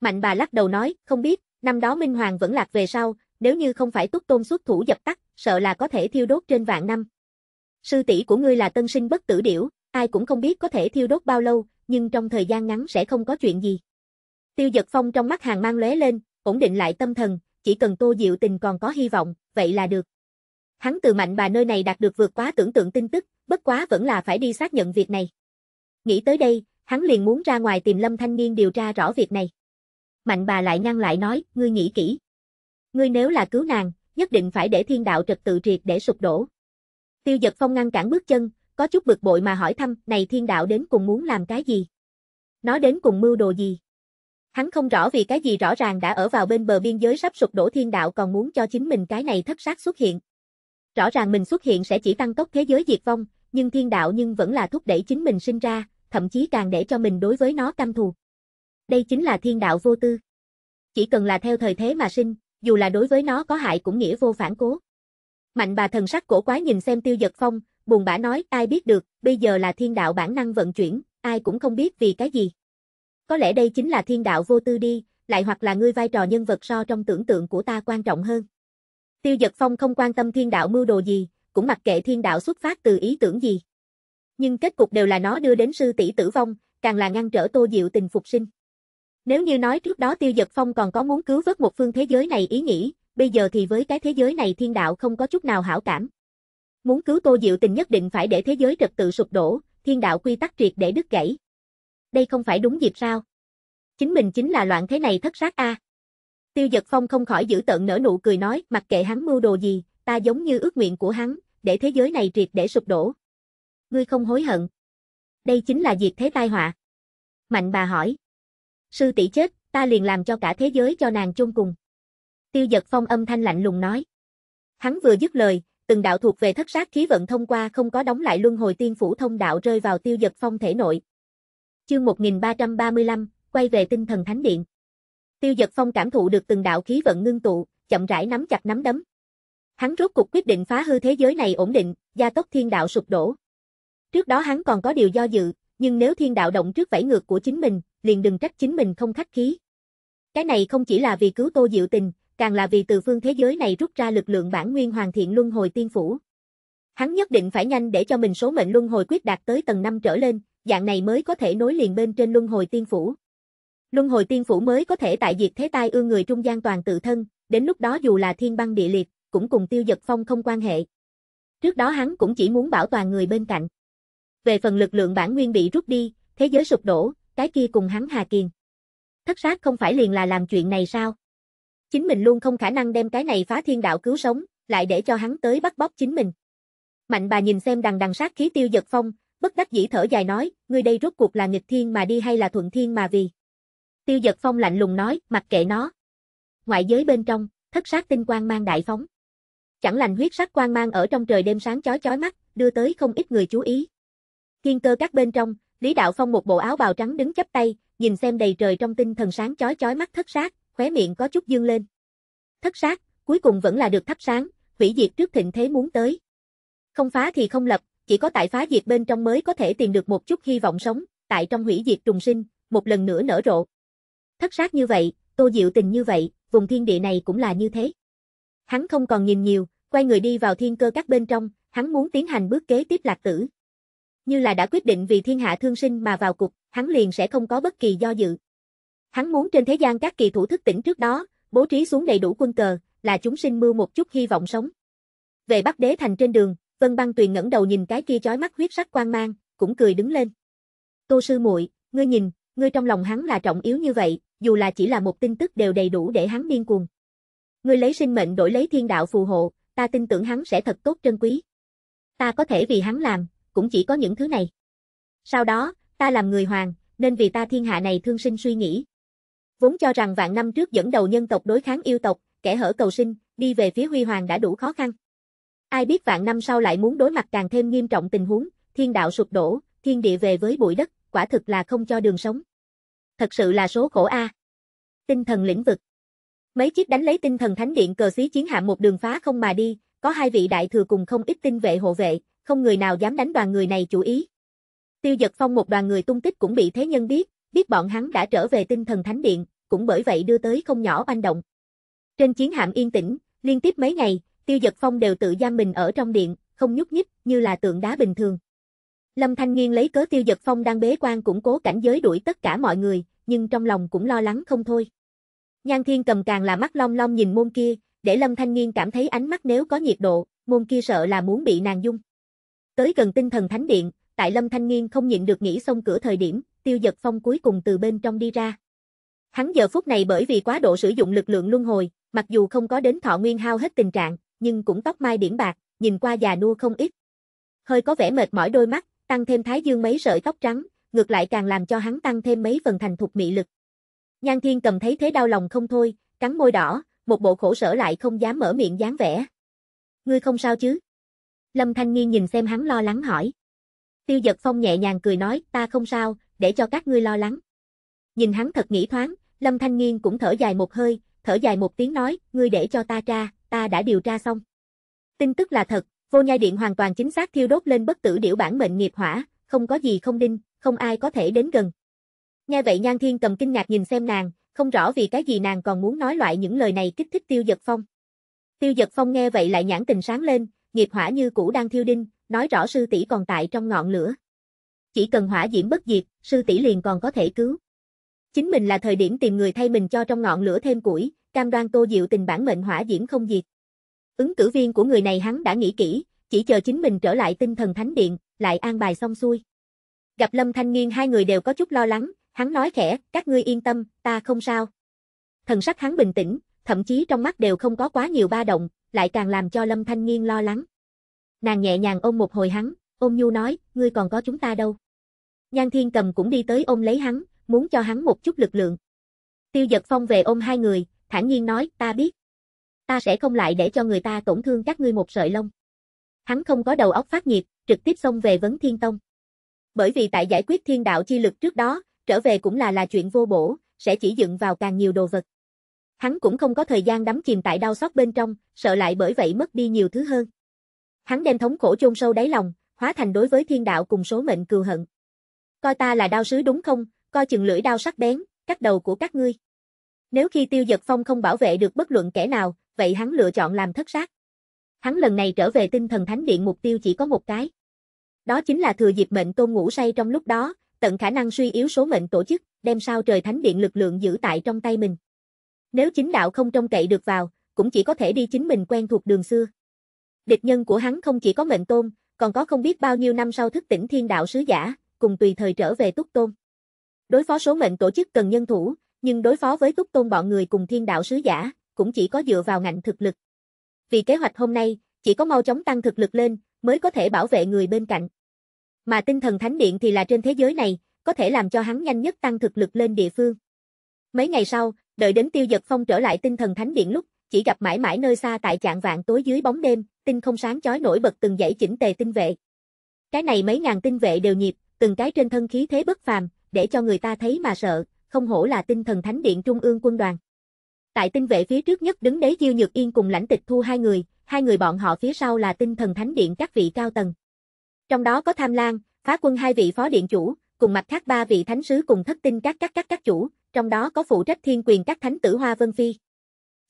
Mạnh bà lắc đầu nói, không biết, năm đó Minh Hoàng vẫn lạc về sau, nếu như không phải túc tôn xuất thủ dập tắt, sợ là có thể thiêu đốt trên vạn năm. Sư tỷ của ngươi là tân sinh bất tử điểu, ai cũng không biết có thể thiêu đốt bao lâu, nhưng trong thời gian ngắn sẽ không có chuyện gì. Tiêu giật phong trong mắt hàng mang lóe lên, ổn định lại tâm thần, chỉ cần tô diệu tình còn có hy vọng, vậy là được. Hắn từ mạnh bà nơi này đạt được vượt quá tưởng tượng tin tức, bất quá vẫn là phải đi xác nhận việc này. Nghĩ tới đây, hắn liền muốn ra ngoài tìm Lâm Thanh Niên điều tra rõ việc này. Mạnh bà lại ngăn lại nói, ngươi nghĩ kỹ. Ngươi nếu là cứu nàng, nhất định phải để thiên đạo trật tự triệt để sụp đổ. Tiêu giật phong ngăn cản bước chân, có chút bực bội mà hỏi thăm, này thiên đạo đến cùng muốn làm cái gì? Nó đến cùng mưu đồ gì? Hắn không rõ vì cái gì rõ ràng đã ở vào bên bờ biên giới sắp sụp đổ thiên đạo còn muốn cho chính mình cái này thất sát xuất hiện. Rõ ràng mình xuất hiện sẽ chỉ tăng tốc thế giới diệt vong, nhưng thiên đạo nhưng vẫn là thúc đẩy chính mình sinh ra, thậm chí càng để cho mình đối với nó căm thù. Đây chính là thiên đạo vô tư. Chỉ cần là theo thời thế mà sinh, dù là đối với nó có hại cũng nghĩa vô phản cố. Mạnh bà thần sắc cổ quá nhìn xem tiêu giật phong, buồn bã nói ai biết được, bây giờ là thiên đạo bản năng vận chuyển, ai cũng không biết vì cái gì. Có lẽ đây chính là thiên đạo vô tư đi, lại hoặc là ngươi vai trò nhân vật so trong tưởng tượng của ta quan trọng hơn. Tiêu giật phong không quan tâm thiên đạo mưu đồ gì, cũng mặc kệ thiên đạo xuất phát từ ý tưởng gì. Nhưng kết cục đều là nó đưa đến sư tỷ tử vong, càng là ngăn trở Tô Diệu tình phục sinh. Nếu như nói trước đó Tiêu Giật Phong còn có muốn cứu vớt một phương thế giới này ý nghĩ, bây giờ thì với cái thế giới này thiên đạo không có chút nào hảo cảm. Muốn cứu Tô Diệu tình nhất định phải để thế giới trật tự sụp đổ, thiên đạo quy tắc triệt để đứt gãy. Đây không phải đúng dịp sao? Chính mình chính là loạn thế này thất sát a. À. Tiêu Giật Phong không khỏi giữ tận nở nụ cười nói, mặc kệ hắn mưu đồ gì, ta giống như ước nguyện của hắn, để thế giới này triệt để sụp đổ. Ngươi không hối hận. Đây chính là diệt thế tai họa. Mạnh bà hỏi. Sư tỷ chết, ta liền làm cho cả thế giới cho nàng chung cùng. Tiêu giật phong âm thanh lạnh lùng nói. Hắn vừa dứt lời, từng đạo thuộc về thất sát khí vận thông qua không có đóng lại luân hồi tiên phủ thông đạo rơi vào tiêu giật phong thể nội. Chương 1335, quay về tinh thần thánh điện. Tiêu giật phong cảm thụ được từng đạo khí vận ngưng tụ, chậm rãi nắm chặt nắm đấm. Hắn rốt cuộc quyết định phá hư thế giới này ổn định, gia tốc thiên đạo sụp đổ. Trước đó hắn còn có điều do dự, nhưng nếu thiên đạo động trước vẫy ngược của chính mình, liền đừng trách chính mình không khách khí. Cái này không chỉ là vì cứu Tô Diệu Tình, càng là vì từ phương thế giới này rút ra lực lượng bản nguyên hoàn thiện luân hồi tiên phủ. Hắn nhất định phải nhanh để cho mình số mệnh luân hồi quyết đạt tới tầng 5 trở lên, dạng này mới có thể nối liền bên trên luân hồi tiên phủ. Luân hồi tiên phủ mới có thể tại diệt thế tai ương người trung gian toàn tự thân, đến lúc đó dù là thiên băng địa liệt, cũng cùng tiêu giật phong không quan hệ. Trước đó hắn cũng chỉ muốn bảo toàn người bên cạnh. Về phần lực lượng bản nguyên bị rút đi, thế giới sụp đổ, cái kia cùng hắn Hà Kiền. Thất sát không phải liền là làm chuyện này sao? Chính mình luôn không khả năng đem cái này phá thiên đạo cứu sống, lại để cho hắn tới bắt bóc chính mình. Mạnh bà nhìn xem đằng đằng sát khí tiêu giật phong, bất đắc dĩ thở dài nói, ngươi đây rốt cuộc là nghịch thiên mà đi hay là thuận thiên mà vì. Tiêu giật phong lạnh lùng nói, mặc kệ nó. Ngoại giới bên trong, thất sát tinh quang mang đại phóng chẳng lành huyết sắc quang mang ở trong trời đêm sáng chói chói mắt, đưa tới không ít người chú ý. Thiên cơ các bên trong, Lý Đạo Phong một bộ áo bào trắng đứng chắp tay, nhìn xem đầy trời trong tinh thần sáng chói chói mắt thất sát, khóe miệng có chút dương lên. Thất sát, cuối cùng vẫn là được thắp sáng, hủy diệt trước thịnh thế muốn tới. Không phá thì không lập, chỉ có tại phá diệt bên trong mới có thể tìm được một chút hy vọng sống, tại trong hủy diệt trùng sinh, một lần nữa nở rộ. Thất sát như vậy, tô diệu tình như vậy, vùng thiên địa này cũng là như thế hắn không còn nhìn nhiều, quay người đi vào thiên cơ các bên trong, hắn muốn tiến hành bước kế tiếp lạc tử. Như là đã quyết định vì thiên hạ thương sinh mà vào cục, hắn liền sẽ không có bất kỳ do dự. Hắn muốn trên thế gian các kỳ thủ thức tỉnh trước đó, bố trí xuống đầy đủ quân cờ, là chúng sinh mưu một chút hy vọng sống. Về Bắc Đế thành trên đường, Vân Băng Tuyền ngẩng đầu nhìn cái kia chói mắt huyết sắc quang mang, cũng cười đứng lên. "Tô sư muội, ngươi nhìn, ngươi trong lòng hắn là trọng yếu như vậy, dù là chỉ là một tin tức đều đầy đủ để hắn điên cuồng." Ngươi lấy sinh mệnh đổi lấy thiên đạo phù hộ, ta tin tưởng hắn sẽ thật tốt trân quý. Ta có thể vì hắn làm, cũng chỉ có những thứ này. Sau đó, ta làm người hoàng, nên vì ta thiên hạ này thương sinh suy nghĩ. Vốn cho rằng vạn năm trước dẫn đầu nhân tộc đối kháng yêu tộc, kẻ hở cầu sinh, đi về phía huy hoàng đã đủ khó khăn. Ai biết vạn năm sau lại muốn đối mặt càng thêm nghiêm trọng tình huống, thiên đạo sụp đổ, thiên địa về với bụi đất, quả thực là không cho đường sống. Thật sự là số khổ a. Tinh thần lĩnh vực Mấy chiếc đánh lấy tinh thần thánh điện cờ xí chiến hạm một đường phá không mà đi, có hai vị đại thừa cùng không ít tinh vệ hộ vệ, không người nào dám đánh đoàn người này chủ ý. Tiêu giật phong một đoàn người tung tích cũng bị thế nhân biết, biết bọn hắn đã trở về tinh thần thánh điện, cũng bởi vậy đưa tới không nhỏ oanh động. Trên chiến hạm yên tĩnh, liên tiếp mấy ngày, tiêu giật phong đều tự giam mình ở trong điện, không nhúc nhích như là tượng đá bình thường. Lâm Thanh Nghiên lấy cớ tiêu giật phong đang bế quan củng cố cảnh giới đuổi tất cả mọi người, nhưng trong lòng cũng lo lắng không thôi. Nhan Thiên cầm càng là mắt long long nhìn môn kia, để Lâm Thanh Nghiên cảm thấy ánh mắt nếu có nhiệt độ, môn kia sợ là muốn bị nàng dung. Tới gần tinh thần thánh điện, tại Lâm Thanh Nghiên không nhịn được nghĩ xong cửa thời điểm, tiêu giật phong cuối cùng từ bên trong đi ra. Hắn giờ phút này bởi vì quá độ sử dụng lực lượng luân hồi, mặc dù không có đến thọ nguyên hao hết tình trạng, nhưng cũng tóc mai điểm bạc, nhìn qua già nua không ít. Hơi có vẻ mệt mỏi đôi mắt, tăng thêm thái dương mấy sợi tóc trắng, ngược lại càng làm cho hắn tăng thêm mấy phần thành thục mị lực. Nhan Thiên cầm thấy thế đau lòng không thôi, cắn môi đỏ, một bộ khổ sở lại không dám mở miệng dáng vẻ. Ngươi không sao chứ? Lâm Thanh Nghiên nhìn xem hắn lo lắng hỏi. Tiêu Dật Phong nhẹ nhàng cười nói, ta không sao, để cho các ngươi lo lắng. Nhìn hắn thật nghĩ thoáng, Lâm Thanh Nghiên cũng thở dài một hơi, thở dài một tiếng nói, ngươi để cho ta tra, ta đã điều tra xong. Tin tức là thật, vô nhai điện hoàn toàn chính xác thiêu đốt lên bất tử điểu bản mệnh nghiệp hỏa, không có gì không đinh, không ai có thể đến gần. Nghe vậy Nhan Thiên cầm kinh ngạc nhìn xem nàng, không rõ vì cái gì nàng còn muốn nói loại những lời này kích thích Tiêu Giật Phong. Tiêu Giật Phong nghe vậy lại nhãn tình sáng lên, nghiệp hỏa như cũ đang thiêu đinh, nói rõ sư tỷ còn tại trong ngọn lửa. Chỉ cần hỏa diễm bất diệt, sư tỷ liền còn có thể cứu. Chính mình là thời điểm tìm người thay mình cho trong ngọn lửa thêm củi, cam đoan Tô Diệu tình bản mệnh hỏa diễm không diệt. Ứng cử viên của người này hắn đã nghĩ kỹ, chỉ chờ chính mình trở lại tinh thần thánh điện, lại an bài xong xuôi. Gặp Lâm Thanh Nghiên hai người đều có chút lo lắng, hắn nói khẽ, các ngươi yên tâm, ta không sao. Thần sắc hắn bình tĩnh, thậm chí trong mắt đều không có quá nhiều ba động, lại càng làm cho Lâm Thanh Nghiên lo lắng. Nàng nhẹ nhàng ôm một hồi hắn, ôm nhu nói, ngươi còn có chúng ta đâu. Nhan Thiên Cầm cũng đi tới ôm lấy hắn, muốn cho hắn một chút lực lượng. Tiêu Dật Phong về ôm hai người, thản nhiên nói, ta biết. Ta sẽ không lại để cho người ta tổn thương các ngươi một sợi lông. Hắn không có đầu óc phát nhiệt, trực tiếp xông về vấn Thiên Tông. Bởi vì tại giải quyết thiên đạo chi lực trước đó, trở về cũng là là chuyện vô bổ, sẽ chỉ dựng vào càng nhiều đồ vật. Hắn cũng không có thời gian đắm chìm tại đau xót bên trong, sợ lại bởi vậy mất đi nhiều thứ hơn. Hắn đem thống khổ chôn sâu đáy lòng, hóa thành đối với thiên đạo cùng số mệnh cừu hận. Coi ta là đau sứ đúng không, coi chừng lưỡi đao sắc bén, cắt đầu của các ngươi. Nếu khi tiêu giật phong không bảo vệ được bất luận kẻ nào, vậy hắn lựa chọn làm thất sát. Hắn lần này trở về tinh thần thánh điện mục tiêu chỉ có một cái. Đó chính là thừa dịp mệnh tôn ngủ say trong lúc đó, tận khả năng suy yếu số mệnh tổ chức, đem sao trời thánh điện lực lượng giữ tại trong tay mình. Nếu chính đạo không trông cậy được vào, cũng chỉ có thể đi chính mình quen thuộc đường xưa. Địch nhân của hắn không chỉ có mệnh tôn, còn có không biết bao nhiêu năm sau thức tỉnh thiên đạo sứ giả, cùng tùy thời trở về túc tôn. Đối phó số mệnh tổ chức cần nhân thủ, nhưng đối phó với túc tôn bọn người cùng thiên đạo sứ giả, cũng chỉ có dựa vào ngạnh thực lực. Vì kế hoạch hôm nay, chỉ có mau chóng tăng thực lực lên, mới có thể bảo vệ người bên cạnh mà tinh thần thánh điện thì là trên thế giới này, có thể làm cho hắn nhanh nhất tăng thực lực lên địa phương. Mấy ngày sau, đợi đến tiêu giật phong trở lại tinh thần thánh điện lúc, chỉ gặp mãi mãi nơi xa tại trạng vạn tối dưới bóng đêm, tinh không sáng chói nổi bật từng dãy chỉnh tề tinh vệ. Cái này mấy ngàn tinh vệ đều nhịp, từng cái trên thân khí thế bất phàm, để cho người ta thấy mà sợ, không hổ là tinh thần thánh điện trung ương quân đoàn. Tại tinh vệ phía trước nhất đứng đấy Diêu Nhược Yên cùng lãnh tịch thu hai người, hai người bọn họ phía sau là tinh thần thánh điện các vị cao tầng. Trong đó có Tham lang Phá Quân hai vị phó điện chủ, cùng mặt khác ba vị thánh sứ cùng thất tinh các các các các chủ, trong đó có phụ trách thiên quyền các thánh tử Hoa Vân Phi.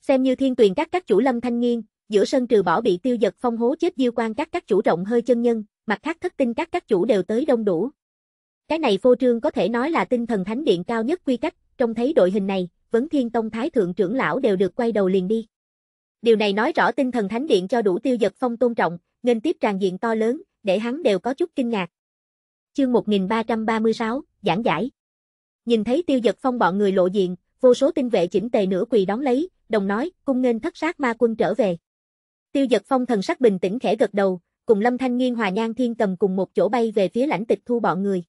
Xem như thiên quyền các các chủ Lâm Thanh Nghiên, giữa sân trừ bỏ bị tiêu giật phong hố chết diêu quan các các chủ rộng hơi chân nhân, mặt khác thất tinh các các chủ đều tới đông đủ. Cái này phô trương có thể nói là tinh thần thánh điện cao nhất quy cách, trong thấy đội hình này, vấn thiên tông thái thượng trưởng lão đều được quay đầu liền đi. Điều này nói rõ tinh thần thánh điện cho đủ tiêu giật phong tôn trọng, nên tiếp tràn diện to lớn, để hắn đều có chút kinh ngạc. Chương 1336, giảng giải. Nhìn thấy tiêu giật phong bọn người lộ diện, vô số tinh vệ chỉnh tề nửa quỳ đón lấy, đồng nói, cung nghênh thất sát ma quân trở về. Tiêu giật phong thần sắc bình tĩnh khẽ gật đầu, cùng lâm thanh nghiên hòa nhan thiên cầm cùng một chỗ bay về phía lãnh tịch thu bọn người.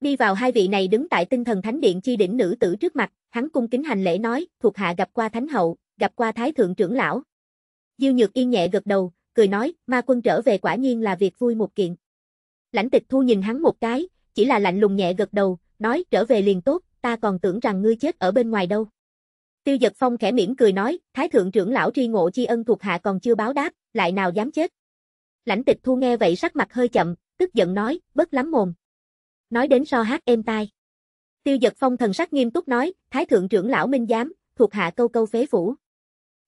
Đi vào hai vị này đứng tại tinh thần thánh điện chi đỉnh nữ tử trước mặt, hắn cung kính hành lễ nói, thuộc hạ gặp qua thánh hậu, gặp qua thái thượng trưởng lão. Diêu nhược yên nhẹ gật đầu, cười nói, ma quân trở về quả nhiên là việc vui một kiện. Lãnh tịch thu nhìn hắn một cái, chỉ là lạnh lùng nhẹ gật đầu, nói trở về liền tốt, ta còn tưởng rằng ngươi chết ở bên ngoài đâu. Tiêu giật phong khẽ mỉm cười nói, thái thượng trưởng lão tri ngộ chi ân thuộc hạ còn chưa báo đáp, lại nào dám chết. Lãnh tịch thu nghe vậy sắc mặt hơi chậm, tức giận nói, bất lắm mồm. Nói đến so hát êm tai. Tiêu giật phong thần sắc nghiêm túc nói, thái thượng trưởng lão minh giám, thuộc hạ câu câu phế phủ.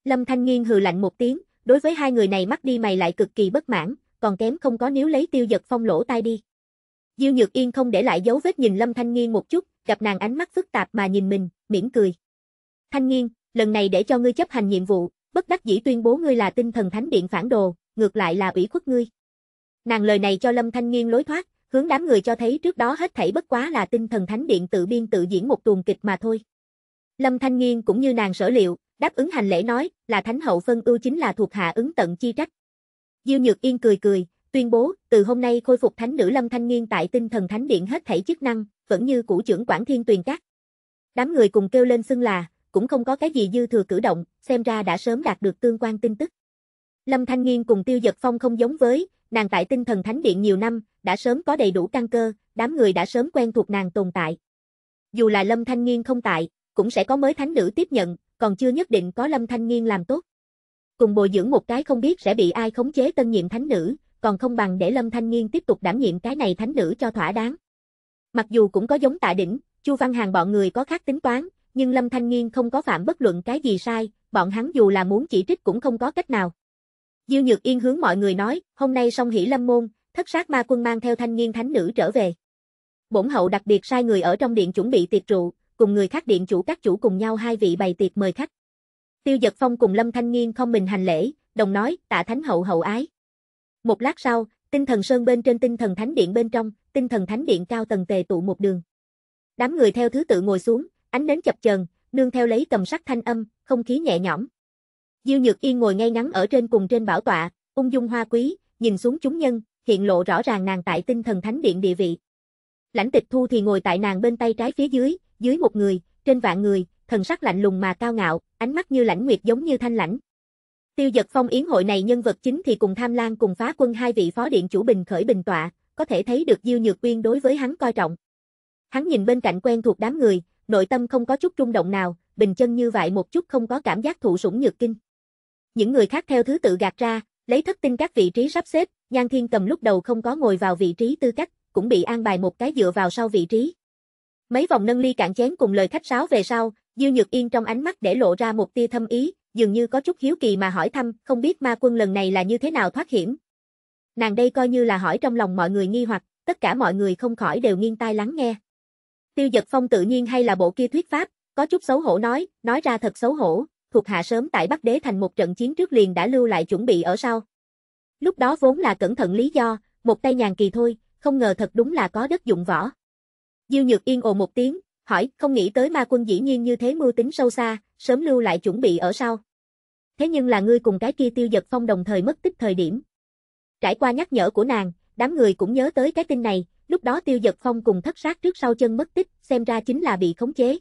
Lâm thanh nghiên hừ lạnh một tiếng, đối với hai người này mắt đi mày lại cực kỳ bất mãn, còn kém không có nếu lấy tiêu giật phong lỗ tai đi. Diêu Nhược Yên không để lại dấu vết nhìn Lâm Thanh Nghiên một chút, gặp nàng ánh mắt phức tạp mà nhìn mình, mỉm cười. Thanh Nghiên, lần này để cho ngươi chấp hành nhiệm vụ, bất đắc dĩ tuyên bố ngươi là tinh thần thánh điện phản đồ, ngược lại là ủy khuất ngươi. Nàng lời này cho Lâm Thanh Nghiên lối thoát, hướng đám người cho thấy trước đó hết thảy bất quá là tinh thần thánh điện tự biên tự diễn một tuồng kịch mà thôi. Lâm Thanh Nghiên cũng như nàng sở liệu, đáp ứng hành lễ nói, là thánh hậu phân ưu chính là thuộc hạ ứng tận chi trách. Diêu Nhược Yên cười cười, tuyên bố, từ hôm nay khôi phục thánh nữ Lâm Thanh Nghiên tại tinh thần thánh điện hết thảy chức năng, vẫn như cũ trưởng quản thiên tuyền các. Đám người cùng kêu lên xưng là, cũng không có cái gì dư thừa cử động, xem ra đã sớm đạt được tương quan tin tức. Lâm Thanh Nghiên cùng Tiêu Dật Phong không giống với, nàng tại tinh thần thánh điện nhiều năm, đã sớm có đầy đủ căn cơ, đám người đã sớm quen thuộc nàng tồn tại. Dù là Lâm Thanh Nghiên không tại, cũng sẽ có mới thánh nữ tiếp nhận, còn chưa nhất định có Lâm Thanh Nghiên làm tốt. Cùng bồi dưỡng một cái không biết sẽ bị ai khống chế tân nhiệm thánh nữ, còn không bằng để Lâm Thanh Nghiên tiếp tục đảm nhiệm cái này thánh nữ cho thỏa đáng. Mặc dù cũng có giống tạ đỉnh, Chu Văn Hàng bọn người có khác tính toán, nhưng Lâm Thanh Nghiên không có phạm bất luận cái gì sai, bọn hắn dù là muốn chỉ trích cũng không có cách nào. Diêu Nhược Yên hướng mọi người nói, hôm nay song hỷ lâm môn, thất sát ma quân mang theo thanh nghiên thánh nữ trở về. Bổn hậu đặc biệt sai người ở trong điện chuẩn bị tiệc rượu, cùng người khác điện chủ các chủ cùng nhau hai vị bày tiệc mời khách. Tiêu Dật Phong cùng Lâm Thanh Nghiên không mình hành lễ, đồng nói, tạ thánh hậu hậu ái. Một lát sau, tinh thần sơn bên trên tinh thần thánh điện bên trong, tinh thần thánh điện cao tầng tề tụ một đường. Đám người theo thứ tự ngồi xuống, ánh nến chập chờn, nương theo lấy cầm sắc thanh âm, không khí nhẹ nhõm. Diêu Nhược Yên ngồi ngay ngắn ở trên cùng trên bảo tọa, ung dung hoa quý, nhìn xuống chúng nhân, hiện lộ rõ ràng nàng tại tinh thần thánh điện địa vị. Lãnh Tịch Thu thì ngồi tại nàng bên tay trái phía dưới, dưới một người, trên vạn người, thần sắc lạnh lùng mà cao ngạo, ánh mắt như lãnh nguyệt giống như thanh lãnh. Tiêu giật phong yến hội này nhân vật chính thì cùng Tham Lan cùng phá quân hai vị phó điện chủ bình khởi bình tọa, có thể thấy được Diêu Nhược quyên đối với hắn coi trọng. Hắn nhìn bên cạnh quen thuộc đám người, nội tâm không có chút rung động nào, bình chân như vậy một chút không có cảm giác thụ sủng nhược kinh. Những người khác theo thứ tự gạt ra, lấy thất tinh các vị trí sắp xếp, Nhan Thiên cầm lúc đầu không có ngồi vào vị trí tư cách, cũng bị an bài một cái dựa vào sau vị trí. Mấy vòng nâng ly cạn chén cùng lời khách sáo về sau, Diêu Nhược Yên trong ánh mắt để lộ ra một tia thâm ý, dường như có chút hiếu kỳ mà hỏi thăm, không biết ma quân lần này là như thế nào thoát hiểm. Nàng đây coi như là hỏi trong lòng mọi người nghi hoặc, tất cả mọi người không khỏi đều nghiêng tai lắng nghe. Tiêu Dật Phong tự nhiên hay là bộ kia thuyết pháp, có chút xấu hổ nói, nói ra thật xấu hổ, thuộc hạ sớm tại Bắc Đế thành một trận chiến trước liền đã lưu lại chuẩn bị ở sau. Lúc đó vốn là cẩn thận lý do, một tay nhàn kỳ thôi, không ngờ thật đúng là có đất dụng võ. Diêu Nhược Yên ồ một tiếng, hỏi, không nghĩ tới ma quân dĩ nhiên như thế mưu tính sâu xa, sớm lưu lại chuẩn bị ở sau. Thế nhưng là ngươi cùng cái kia tiêu giật phong đồng thời mất tích thời điểm. Trải qua nhắc nhở của nàng, đám người cũng nhớ tới cái tin này, lúc đó tiêu giật phong cùng thất sát trước sau chân mất tích, xem ra chính là bị khống chế.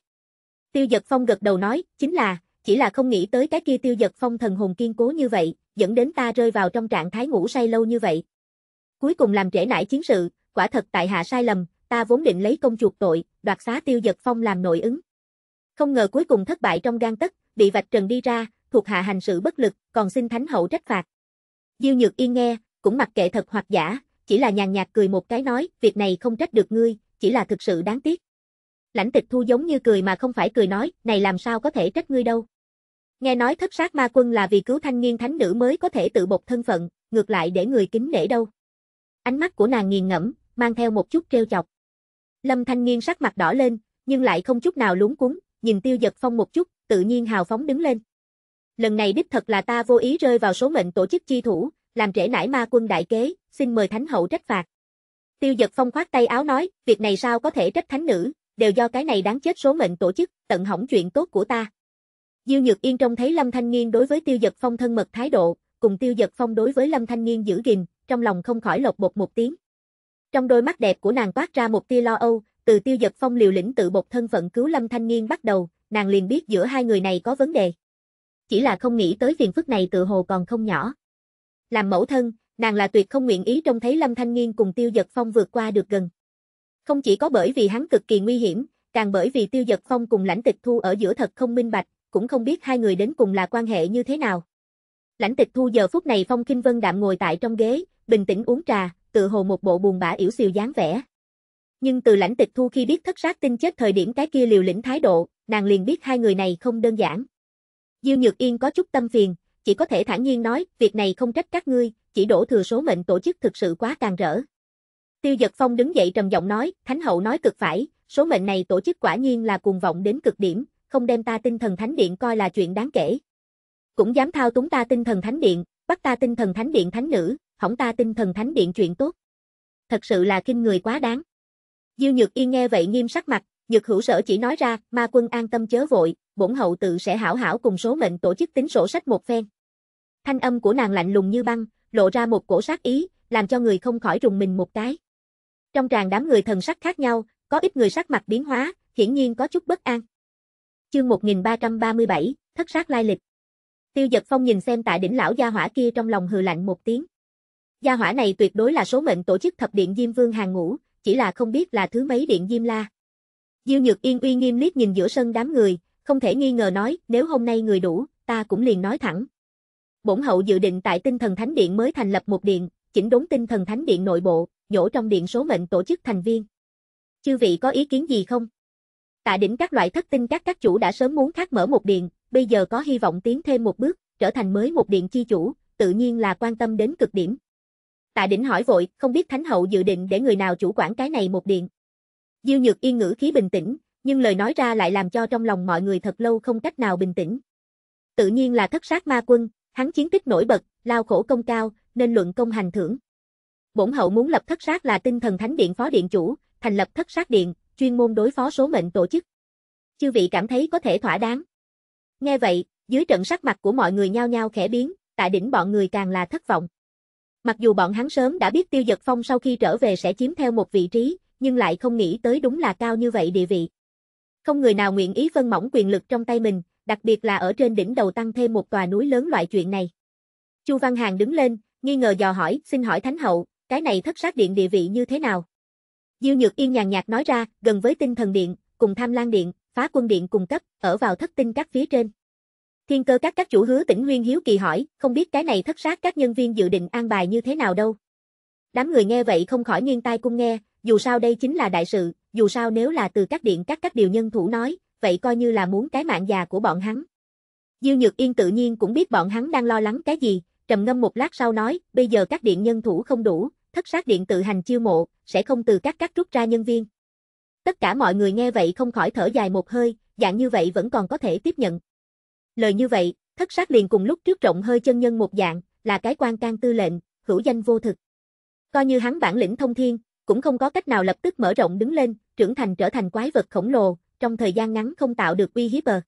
Tiêu giật phong gật đầu nói, chính là, chỉ là không nghĩ tới cái kia tiêu giật phong thần hồn kiên cố như vậy, dẫn đến ta rơi vào trong trạng thái ngủ say lâu như vậy. Cuối cùng làm trễ nải chiến sự, quả thật tại hạ sai lầm, ta vốn định lấy công chuộc tội, đoạt xá tiêu giật phong làm nội ứng. Không ngờ cuối cùng thất bại trong gan tất, bị vạch trần đi ra, thuộc hạ hành sự bất lực, còn xin thánh hậu trách phạt. Diêu Nhược Yên nghe, cũng mặc kệ thật hoặc giả, chỉ là nhàn nhạt cười một cái nói, việc này không trách được ngươi, chỉ là thực sự đáng tiếc. Lãnh tịch thu giống như cười mà không phải cười nói, này làm sao có thể trách ngươi đâu. Nghe nói thất sát ma quân là vì cứu thanh niên thánh nữ mới có thể tự bộc thân phận, ngược lại để người kính nể đâu. Ánh mắt của nàng nghiền ngẫm, mang theo một chút treo chọc. Lâm Thanh Nghiên sắc mặt đỏ lên, nhưng lại không chút nào lúng cuống, nhìn Tiêu Giật Phong một chút, tự nhiên hào phóng đứng lên. Lần này đích thật là ta vô ý rơi vào số mệnh tổ chức chi thủ, làm trễ nải ma quân đại kế, xin mời thánh hậu trách phạt. Tiêu Giật Phong khoát tay áo nói, việc này sao có thể trách thánh nữ, đều do cái này đáng chết số mệnh tổ chức, tận hỏng chuyện tốt của ta. Diêu Nhược Yên trông thấy Lâm Thanh Nghiên đối với Tiêu Giật Phong thân mật thái độ, cùng Tiêu Giật Phong đối với Lâm Thanh Nghiên giữ gìn, trong lòng không khỏi lột bột một tiếng. Trong đôi mắt đẹp của nàng toát ra một tia lo âu, từ tiêu giật phong liều lĩnh tự bột thân phận cứu lâm thanh niên bắt đầu, nàng liền biết giữa hai người này có vấn đề. Chỉ là không nghĩ tới phiền phức này tự hồ còn không nhỏ. Làm mẫu thân, nàng là tuyệt không nguyện ý trông thấy lâm thanh niên cùng tiêu giật phong vượt qua được gần. Không chỉ có bởi vì hắn cực kỳ nguy hiểm, càng bởi vì tiêu giật phong cùng lãnh tịch thu ở giữa thật không minh bạch, cũng không biết hai người đến cùng là quan hệ như thế nào. Lãnh tịch thu giờ phút này phong kinh vân đạm ngồi tại trong ghế, bình tĩnh uống trà, tự hồ một bộ buồn bã yếu xìu dáng vẻ. Nhưng từ lãnh tịch thu khi biết thất sát tinh chết thời điểm cái kia liều lĩnh thái độ, nàng liền biết hai người này không đơn giản. Diêu Nhược Yên có chút tâm phiền, chỉ có thể thản nhiên nói, việc này không trách các ngươi, chỉ đổ thừa số mệnh tổ chức thực sự quá càng rỡ. Tiêu Dật Phong đứng dậy trầm giọng nói, Thánh hậu nói cực phải, số mệnh này tổ chức quả nhiên là cuồng vọng đến cực điểm, không đem ta tinh thần thánh điện coi là chuyện đáng kể. Cũng dám thao túng ta tinh thần thánh điện, bắt ta tinh thần thánh điện thánh nữ, hỏng ta tinh thần thánh điện chuyện tốt. Thật sự là kinh người quá đáng. Diêu Nhược y nghe vậy nghiêm sắc mặt, Nhược Hữu Sở chỉ nói ra, ma quân an tâm chớ vội, bổn hậu tự sẽ hảo hảo cùng số mệnh tổ chức tính sổ sách một phen. Thanh âm của nàng lạnh lùng như băng, lộ ra một cổ sát ý, làm cho người không khỏi rùng mình một cái. Trong tràng đám người thần sắc khác nhau, có ít người sắc mặt biến hóa, hiển nhiên có chút bất an. Chương 1337, thất sát lai lịch. Tiêu Dật Phong nhìn xem tại đỉnh lão gia hỏa kia trong lòng hừ lạnh một tiếng. Gia hỏa này tuyệt đối là số mệnh tổ chức thập điện Diêm Vương hàng ngũ, chỉ là không biết là thứ mấy điện Diêm La. Diêu Nhược Yên uy nghiêm liếc nhìn giữa sân đám người, không thể nghi ngờ nói, nếu hôm nay người đủ, ta cũng liền nói thẳng. Bổn hậu dự định tại tinh thần thánh điện mới thành lập một điện, chỉnh đốn tinh thần thánh điện nội bộ, nhổ trong điện số mệnh tổ chức thành viên. Chư vị có ý kiến gì không? Tạ đỉnh các loại thất tinh các các chủ đã sớm muốn khác mở một điện, bây giờ có hy vọng tiến thêm một bước, trở thành mới một điện chi chủ, tự nhiên là quan tâm đến cực điểm, Tạ đỉnh hỏi vội, không biết thánh hậu dự định để người nào chủ quản cái này một điện. Diêu nhược yên ngữ khí bình tĩnh, nhưng lời nói ra lại làm cho trong lòng mọi người thật lâu không cách nào bình tĩnh. Tự nhiên là thất sát ma quân, hắn chiến tích nổi bật, lao khổ công cao, nên luận công hành thưởng. Bổn hậu muốn lập thất sát là tinh thần thánh điện phó điện chủ, thành lập thất sát điện, chuyên môn đối phó số mệnh tổ chức. Chư vị cảm thấy có thể thỏa đáng. Nghe vậy, dưới trận sắc mặt của mọi người nhao nhao khẽ biến, tại đỉnh bọn người càng là thất vọng. Mặc dù bọn hắn sớm đã biết tiêu giật phong sau khi trở về sẽ chiếm theo một vị trí, nhưng lại không nghĩ tới đúng là cao như vậy địa vị. Không người nào nguyện ý phân mỏng quyền lực trong tay mình, đặc biệt là ở trên đỉnh đầu tăng thêm một tòa núi lớn loại chuyện này. Chu Văn Hàng đứng lên, nghi ngờ dò hỏi, xin hỏi Thánh Hậu, cái này thất sát điện địa vị như thế nào? Diêu Nhược Yên nhàn nhạt nói ra, gần với tinh thần điện, cùng tham lan điện, phá quân điện cùng cấp, ở vào thất tinh các phía trên. Thiên cơ các các chủ hứa tỉnh nguyên hiếu kỳ hỏi, không biết cái này thất sát các nhân viên dự định an bài như thế nào đâu. Đám người nghe vậy không khỏi nghiêng tai cung nghe, dù sao đây chính là đại sự, dù sao nếu là từ các điện các các điều nhân thủ nói, vậy coi như là muốn cái mạng già của bọn hắn. Dư Nhược Yên tự nhiên cũng biết bọn hắn đang lo lắng cái gì, trầm ngâm một lát sau nói, bây giờ các điện nhân thủ không đủ, thất sát điện tự hành chiêu mộ, sẽ không từ các các rút ra nhân viên. Tất cả mọi người nghe vậy không khỏi thở dài một hơi, dạng như vậy vẫn còn có thể tiếp nhận, Lời như vậy, thất sát liền cùng lúc trước rộng hơi chân nhân một dạng, là cái quan can tư lệnh, hữu danh vô thực. Coi như hắn bản lĩnh thông thiên, cũng không có cách nào lập tức mở rộng đứng lên, trưởng thành trở thành quái vật khổng lồ, trong thời gian ngắn không tạo được uy hiếp bờ.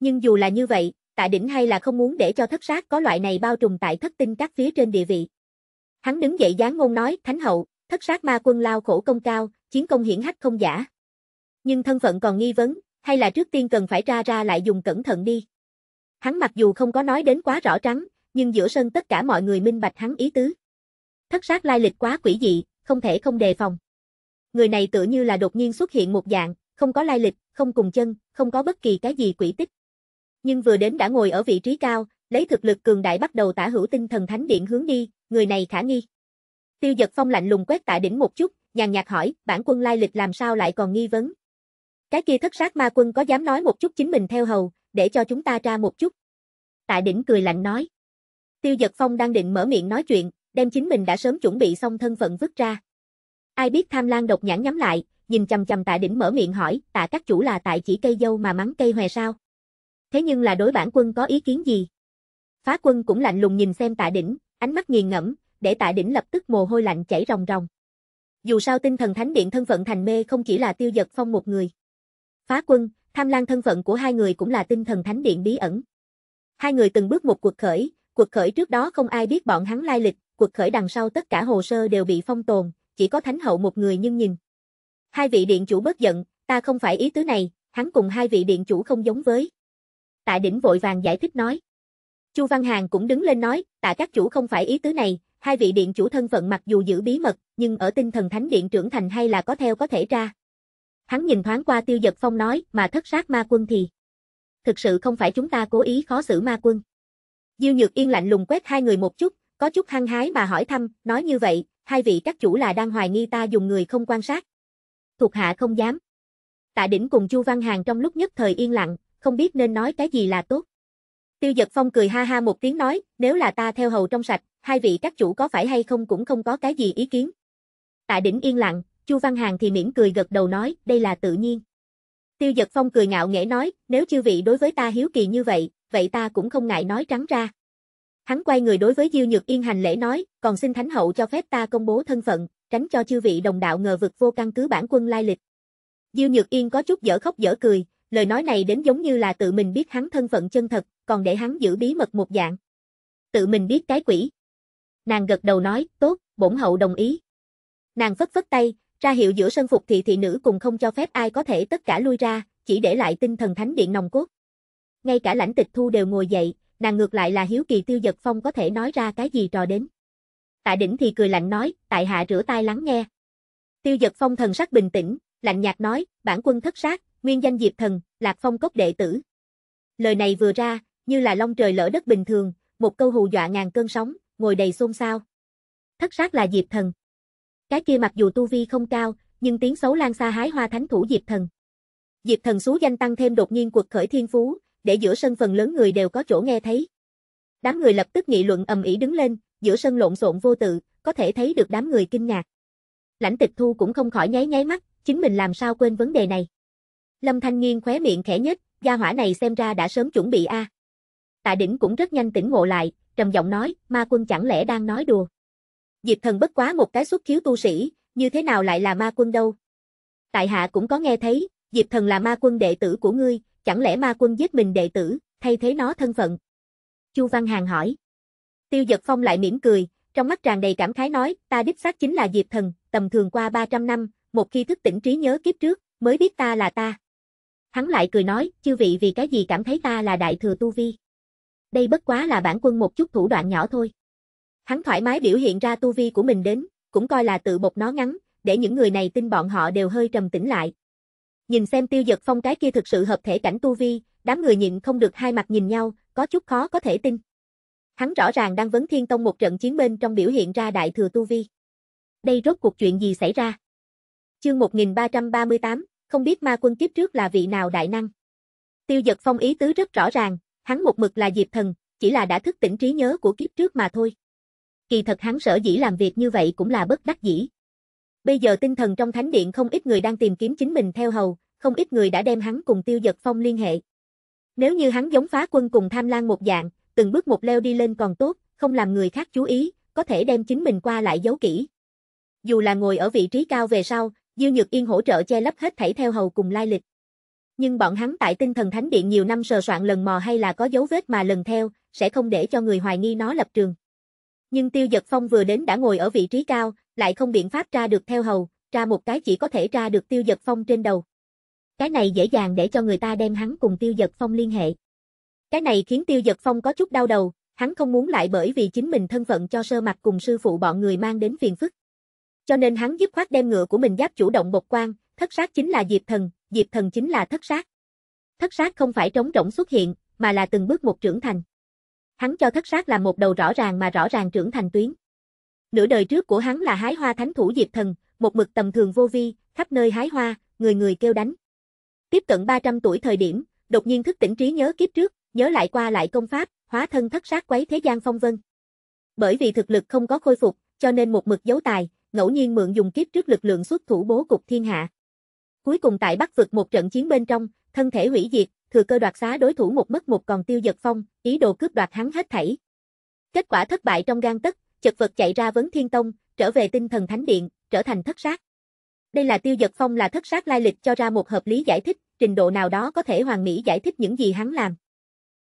Nhưng dù là như vậy, tại đỉnh hay là không muốn để cho thất sát có loại này bao trùm tại thất tinh các phía trên địa vị. Hắn đứng dậy dáng ngôn nói, thánh hậu, thất sát ma quân lao khổ công cao, chiến công hiển hách không giả. Nhưng thân phận còn nghi vấn, hay là trước tiên cần phải ra ra lại dùng cẩn thận đi. Hắn mặc dù không có nói đến quá rõ trắng, nhưng giữa sân tất cả mọi người minh bạch hắn ý tứ. Thất sát lai lịch quá quỷ dị, không thể không đề phòng. Người này tựa như là đột nhiên xuất hiện một dạng, không có lai lịch, không cùng chân, không có bất kỳ cái gì quỷ tích. Nhưng vừa đến đã ngồi ở vị trí cao, lấy thực lực cường đại bắt đầu tả hữu tinh thần thánh điện hướng đi, người này khả nghi. Tiêu giật phong lạnh lùng quét tại đỉnh một chút, nhàn nhạt hỏi, bản quân lai lịch làm sao lại còn nghi vấn. Cái kia thất sát ma quân có dám nói một chút chính mình theo hầu, để cho chúng ta ra một chút. Tạ đỉnh cười lạnh nói. Tiêu giật phong đang định mở miệng nói chuyện, đem chính mình đã sớm chuẩn bị xong thân phận vứt ra. Ai biết tham lan độc nhãn nhắm lại, nhìn chầm chầm tạ đỉnh mở miệng hỏi, tạ các chủ là tại chỉ cây dâu mà mắng cây hòe sao? Thế nhưng là đối bản quân có ý kiến gì? Phá quân cũng lạnh lùng nhìn xem tạ đỉnh, ánh mắt nghiền ngẫm, để tạ đỉnh lập tức mồ hôi lạnh chảy ròng ròng. Dù sao tinh thần thánh điện thân phận thành mê không chỉ là tiêu giật phong một người. Phá quân, Tham Lan thân phận của hai người cũng là tinh thần thánh điện bí ẩn. Hai người từng bước một cuộc khởi, cuộc khởi trước đó không ai biết bọn hắn lai lịch, cuộc khởi đằng sau tất cả hồ sơ đều bị phong tồn, chỉ có thánh hậu một người nhưng nhìn. Hai vị điện chủ bất giận, ta không phải ý tứ này, hắn cùng hai vị điện chủ không giống với. Tạ đỉnh vội vàng giải thích nói. Chu Văn Hàng cũng đứng lên nói, tạ các chủ không phải ý tứ này, hai vị điện chủ thân phận mặc dù giữ bí mật, nhưng ở tinh thần thánh điện trưởng thành hay là có theo có thể ra. Hắn nhìn thoáng qua tiêu giật phong nói, mà thất sát ma quân thì. Thực sự không phải chúng ta cố ý khó xử ma quân. Diêu Nhược Yên lạnh lùng quét hai người một chút, có chút hăng hái mà hỏi thăm, nói như vậy, hai vị các chủ là đang hoài nghi ta dùng người không quan sát. Thuộc hạ không dám. Tạ đỉnh cùng Chu Văn Hàng trong lúc nhất thời yên lặng, không biết nên nói cái gì là tốt. Tiêu Dật Phong cười ha ha một tiếng nói, nếu là ta theo hầu trong sạch, hai vị các chủ có phải hay không cũng không có cái gì ý kiến. Tạ đỉnh yên lặng, Chu Văn Hàng thì mỉm cười gật đầu nói, đây là tự nhiên. Tiêu Dật Phong cười ngạo nghễ nói, nếu chư vị đối với ta hiếu kỳ như vậy, vậy ta cũng không ngại nói trắng ra. Hắn quay người đối với Diêu Nhược Yên hành lễ nói, còn xin Thánh Hậu cho phép ta công bố thân phận, tránh cho chư vị đồng đạo ngờ vực vô căn cứ bản quân lai lịch. Diêu Nhược Yên có chút dở khóc dở cười, lời nói này đến giống như là tự mình biết hắn thân phận chân thật, còn để hắn giữ bí mật một dạng. Tự mình biết cái quỷ. Nàng gật đầu nói, tốt, bổn hậu đồng ý. Nàng phất phất tay, ra hiệu giữa sân phục thị thị nữ cùng không cho phép ai có thể tất cả lui ra, chỉ để lại tinh thần thánh điện nồng cốt. Ngay cả lãnh tịch thu đều ngồi dậy, nàng ngược lại là hiếu kỳ tiêu giật phong có thể nói ra cái gì trò đến. tại đỉnh thì cười lạnh nói, tại hạ rửa tay lắng nghe. Tiêu giật phong thần sắc bình tĩnh, lạnh nhạt nói, bản quân thất sát, nguyên danh diệp thần, lạc phong cốc đệ tử. Lời này vừa ra, như là long trời lỡ đất bình thường, một câu hù dọa ngàn cơn sóng, ngồi đầy xôn xao. Thất sát là diệp thần. Cái kia mặc dù tu vi không cao, nhưng tiếng xấu lan xa hái hoa thánh thủ Diệp Thần. Diệp Thần xú danh tăng thêm đột nhiên cuộc khởi thiên phú, để giữa sân phần lớn người đều có chỗ nghe thấy. Đám người lập tức nghị luận ầm ĩ đứng lên, giữa sân lộn xộn vô tự, có thể thấy được đám người kinh ngạc. Lãnh Tịch Thu cũng không khỏi nháy nháy mắt, chính mình làm sao quên vấn đề này. Lâm Thanh Nghiên khóe miệng khẽ nhếch, gia hỏa này xem ra đã sớm chuẩn bị a. À. Tạ Đỉnh cũng rất nhanh tỉnh ngộ lại, trầm giọng nói, ma quân chẳng lẽ đang nói đùa. Diệp Thần bất quá một cái xuất khiếu tu sĩ, như thế nào lại là ma quân đâu? Tại hạ cũng có nghe thấy, Diệp Thần là ma quân đệ tử của ngươi, chẳng lẽ ma quân giết mình đệ tử, thay thế nó thân phận? Chu Văn Hàng hỏi. Tiêu Dật Phong lại mỉm cười, trong mắt tràn đầy cảm khái nói, ta đích xác chính là Diệp Thần, tầm thường qua 300 năm, một khi thức tỉnh trí nhớ kiếp trước, mới biết ta là ta. Hắn lại cười nói, chư vị vì cái gì cảm thấy ta là đại thừa tu vi. Đây bất quá là bản quân một chút thủ đoạn nhỏ thôi. Hắn thoải mái biểu hiện ra tu vi của mình đến, cũng coi là tự bột nó ngắn, để những người này tin bọn họ đều hơi trầm tĩnh lại. Nhìn xem tiêu giật phong cái kia thực sự hợp thể cảnh tu vi, đám người nhịn không được hai mặt nhìn nhau, có chút khó có thể tin. Hắn rõ ràng đang vấn thiên tông một trận chiến bên trong biểu hiện ra đại thừa tu vi. Đây rốt cuộc chuyện gì xảy ra? Chương 1338, không biết ma quân kiếp trước là vị nào đại năng. Tiêu giật phong ý tứ rất rõ ràng, hắn một mực là diệp thần, chỉ là đã thức tỉnh trí nhớ của kiếp trước mà thôi kỳ thật hắn sở dĩ làm việc như vậy cũng là bất đắc dĩ. Bây giờ tinh thần trong thánh điện không ít người đang tìm kiếm chính mình theo hầu, không ít người đã đem hắn cùng tiêu giật phong liên hệ. Nếu như hắn giống phá quân cùng tham lan một dạng, từng bước một leo đi lên còn tốt, không làm người khác chú ý, có thể đem chính mình qua lại giấu kỹ. Dù là ngồi ở vị trí cao về sau, Diêu Nhược Yên hỗ trợ che lấp hết thảy theo hầu cùng lai lịch. Nhưng bọn hắn tại tinh thần thánh điện nhiều năm sờ soạn lần mò hay là có dấu vết mà lần theo, sẽ không để cho người hoài nghi nó lập trường. Nhưng tiêu giật phong vừa đến đã ngồi ở vị trí cao, lại không biện pháp ra được theo hầu, ra một cái chỉ có thể ra được tiêu giật phong trên đầu. Cái này dễ dàng để cho người ta đem hắn cùng tiêu giật phong liên hệ. Cái này khiến tiêu giật phong có chút đau đầu, hắn không muốn lại bởi vì chính mình thân phận cho sơ mặt cùng sư phụ bọn người mang đến phiền phức. Cho nên hắn dứt khoát đem ngựa của mình giáp chủ động bộc quan, thất sát chính là diệp thần, diệp thần chính là thất sát. Thất sát không phải trống rỗng xuất hiện, mà là từng bước một trưởng thành hắn cho thất sát là một đầu rõ ràng mà rõ ràng trưởng thành tuyến. Nửa đời trước của hắn là hái hoa thánh thủ diệp thần, một mực tầm thường vô vi, khắp nơi hái hoa, người người kêu đánh. Tiếp cận 300 tuổi thời điểm, đột nhiên thức tỉnh trí nhớ kiếp trước, nhớ lại qua lại công pháp, hóa thân thất sát quấy thế gian phong vân. Bởi vì thực lực không có khôi phục, cho nên một mực giấu tài, ngẫu nhiên mượn dùng kiếp trước lực lượng xuất thủ bố cục thiên hạ. Cuối cùng tại Bắc vực một trận chiến bên trong, thân thể hủy diệt, thừa cơ đoạt xá đối thủ một mất một còn tiêu giật phong, ý đồ cướp đoạt hắn hết thảy. Kết quả thất bại trong gan tức, chật vật chạy ra vấn thiên tông, trở về tinh thần thánh điện, trở thành thất sát. Đây là tiêu giật phong là thất sát lai lịch cho ra một hợp lý giải thích, trình độ nào đó có thể hoàn mỹ giải thích những gì hắn làm.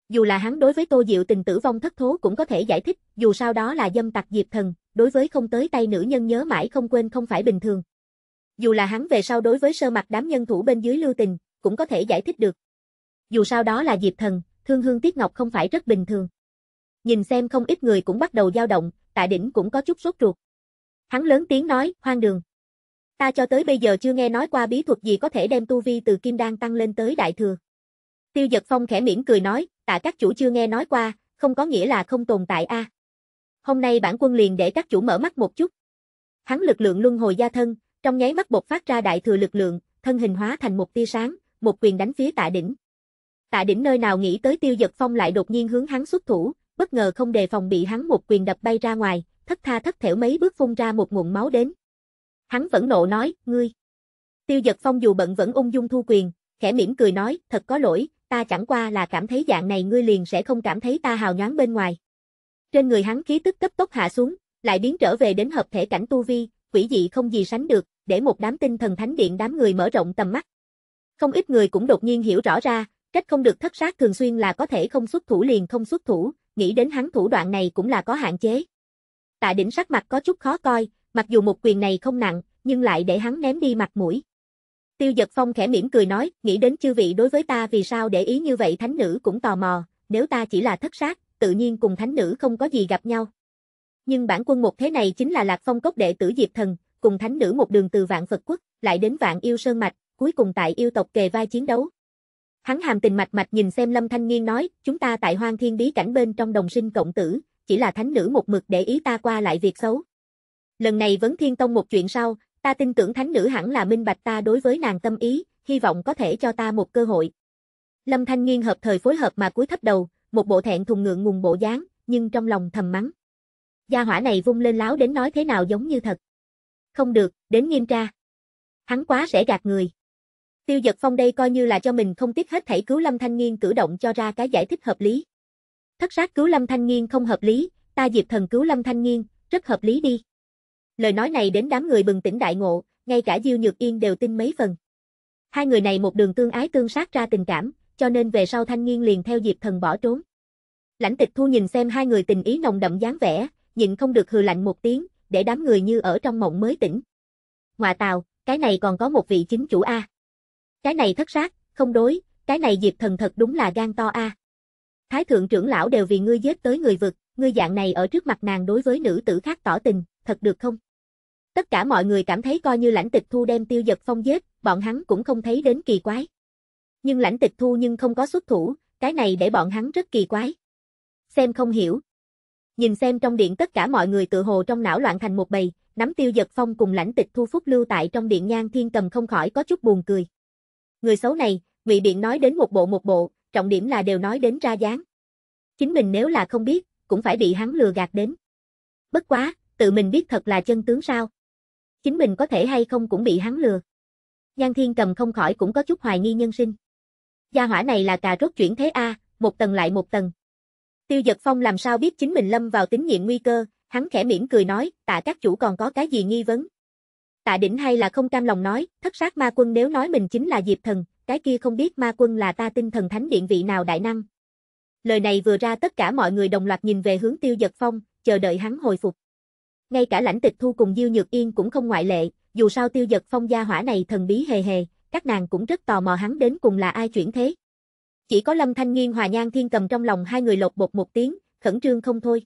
Dù là hắn đối với tô diệu tình tử vong thất thố cũng có thể giải thích, dù sau đó là dâm tặc diệp thần, đối với không tới tay nữ nhân nhớ mãi không quên không phải bình thường. Dù là hắn về sau đối với sơ mặt đám nhân thủ bên dưới lưu tình, cũng có thể giải thích được dù sao đó là Diệp Thần, Thương Hương Tiết Ngọc không phải rất bình thường. Nhìn xem không ít người cũng bắt đầu dao động, tại Đỉnh cũng có chút sốt ruột. Hắn lớn tiếng nói, hoang đường. Ta cho tới bây giờ chưa nghe nói qua bí thuật gì có thể đem tu vi từ kim đan tăng lên tới đại thừa. Tiêu giật phong khẽ miễn cười nói, tại các chủ chưa nghe nói qua, không có nghĩa là không tồn tại a. Hôm nay bản quân liền để các chủ mở mắt một chút. Hắn lực lượng luân hồi gia thân, trong nháy mắt bột phát ra đại thừa lực lượng, thân hình hóa thành một tia sáng, một quyền đánh phía tạ đỉnh. Tạ đỉnh nơi nào nghĩ tới tiêu giật phong lại đột nhiên hướng hắn xuất thủ, bất ngờ không đề phòng bị hắn một quyền đập bay ra ngoài, thất tha thất thểu mấy bước phun ra một nguồn máu đến. Hắn vẫn nộ nói, ngươi. Tiêu giật phong dù bận vẫn ung dung thu quyền, khẽ mỉm cười nói, thật có lỗi, ta chẳng qua là cảm thấy dạng này ngươi liền sẽ không cảm thấy ta hào nhoáng bên ngoài. Trên người hắn khí tức cấp tốc hạ xuống, lại biến trở về đến hợp thể cảnh tu vi, quỷ dị không gì sánh được, để một đám tinh thần thánh điện đám người mở rộng tầm mắt. Không ít người cũng đột nhiên hiểu rõ ra, cách không được thất sát thường xuyên là có thể không xuất thủ liền không xuất thủ, nghĩ đến hắn thủ đoạn này cũng là có hạn chế. Tạ đỉnh sắc mặt có chút khó coi, mặc dù một quyền này không nặng, nhưng lại để hắn ném đi mặt mũi. Tiêu giật phong khẽ mỉm cười nói, nghĩ đến chư vị đối với ta vì sao để ý như vậy thánh nữ cũng tò mò, nếu ta chỉ là thất sát, tự nhiên cùng thánh nữ không có gì gặp nhau. Nhưng bản quân một thế này chính là lạc phong cốc đệ tử Diệp Thần, cùng thánh nữ một đường từ vạn Phật quốc, lại đến vạn yêu sơn mạch, cuối cùng tại yêu tộc kề vai chiến đấu, Hắn hàm tình mạch mạch nhìn xem Lâm Thanh Nghiên nói, chúng ta tại hoang thiên bí cảnh bên trong đồng sinh cộng tử, chỉ là thánh nữ một mực để ý ta qua lại việc xấu. Lần này vấn thiên tông một chuyện sau, ta tin tưởng thánh nữ hẳn là minh bạch ta đối với nàng tâm ý, hy vọng có thể cho ta một cơ hội. Lâm Thanh Nghiên hợp thời phối hợp mà cúi thấp đầu, một bộ thẹn thùng ngượng ngùng bộ dáng, nhưng trong lòng thầm mắng. Gia hỏa này vung lên láo đến nói thế nào giống như thật. Không được, đến nghiêm tra. Hắn quá sẽ gạt người. Tiêu giật phong đây coi như là cho mình không tiếc hết thảy cứu Lâm Thanh Nghiên cử động cho ra cái giải thích hợp lý. Thất sát cứu Lâm Thanh Nghiên không hợp lý, ta Diệp Thần cứu Lâm Thanh Nghiên, rất hợp lý đi. Lời nói này đến đám người bừng tỉnh đại ngộ, ngay cả Diêu Nhược Yên đều tin mấy phần. Hai người này một đường tương ái tương sát ra tình cảm, cho nên về sau Thanh Nghiên liền theo Diệp Thần bỏ trốn. Lãnh Tịch Thu nhìn xem hai người tình ý nồng đậm dáng vẻ, nhịn không được hừ lạnh một tiếng, để đám người như ở trong mộng mới tỉnh. Ngoà tàu, cái này còn có một vị chính chủ a. Cái này thất sát, không đối, cái này diệp thần thật đúng là gan to a. Thái thượng trưởng lão đều vì ngươi giết tới người vực, ngươi dạng này ở trước mặt nàng đối với nữ tử khác tỏ tình, thật được không? Tất cả mọi người cảm thấy coi như lãnh tịch thu đem tiêu giật phong giết, bọn hắn cũng không thấy đến kỳ quái. Nhưng lãnh tịch thu nhưng không có xuất thủ, cái này để bọn hắn rất kỳ quái. Xem không hiểu. Nhìn xem trong điện tất cả mọi người tự hồ trong não loạn thành một bầy, nắm tiêu giật phong cùng lãnh tịch thu phúc lưu tại trong điện nhan thiên cầm không khỏi có chút buồn cười. Người xấu này, Ngụy Biện nói đến một bộ một bộ, trọng điểm là đều nói đến ra dáng. Chính mình nếu là không biết, cũng phải bị hắn lừa gạt đến. Bất quá, tự mình biết thật là chân tướng sao? Chính mình có thể hay không cũng bị hắn lừa. Giang Thiên cầm không khỏi cũng có chút hoài nghi nhân sinh. Gia hỏa này là cà rốt chuyển thế A, một tầng lại một tầng. Tiêu Dật Phong làm sao biết chính mình lâm vào tính nhiệm nguy cơ, hắn khẽ mỉm cười nói, tạ các chủ còn có cái gì nghi vấn, tạ đỉnh hay là không cam lòng nói, thất sát ma quân nếu nói mình chính là Diệp Thần, cái kia không biết ma quân là ta tinh thần thánh điện vị nào đại năng. Lời này vừa ra tất cả mọi người đồng loạt nhìn về hướng tiêu giật phong, chờ đợi hắn hồi phục. Ngay cả lãnh tịch thu cùng Diêu Nhược Yên cũng không ngoại lệ, dù sao tiêu giật phong gia hỏa này thần bí hề hề, các nàng cũng rất tò mò hắn đến cùng là ai chuyển thế. Chỉ có Lâm Thanh Nghiên hòa Nhan Thiên cầm trong lòng hai người lột bột một tiếng, khẩn trương không thôi.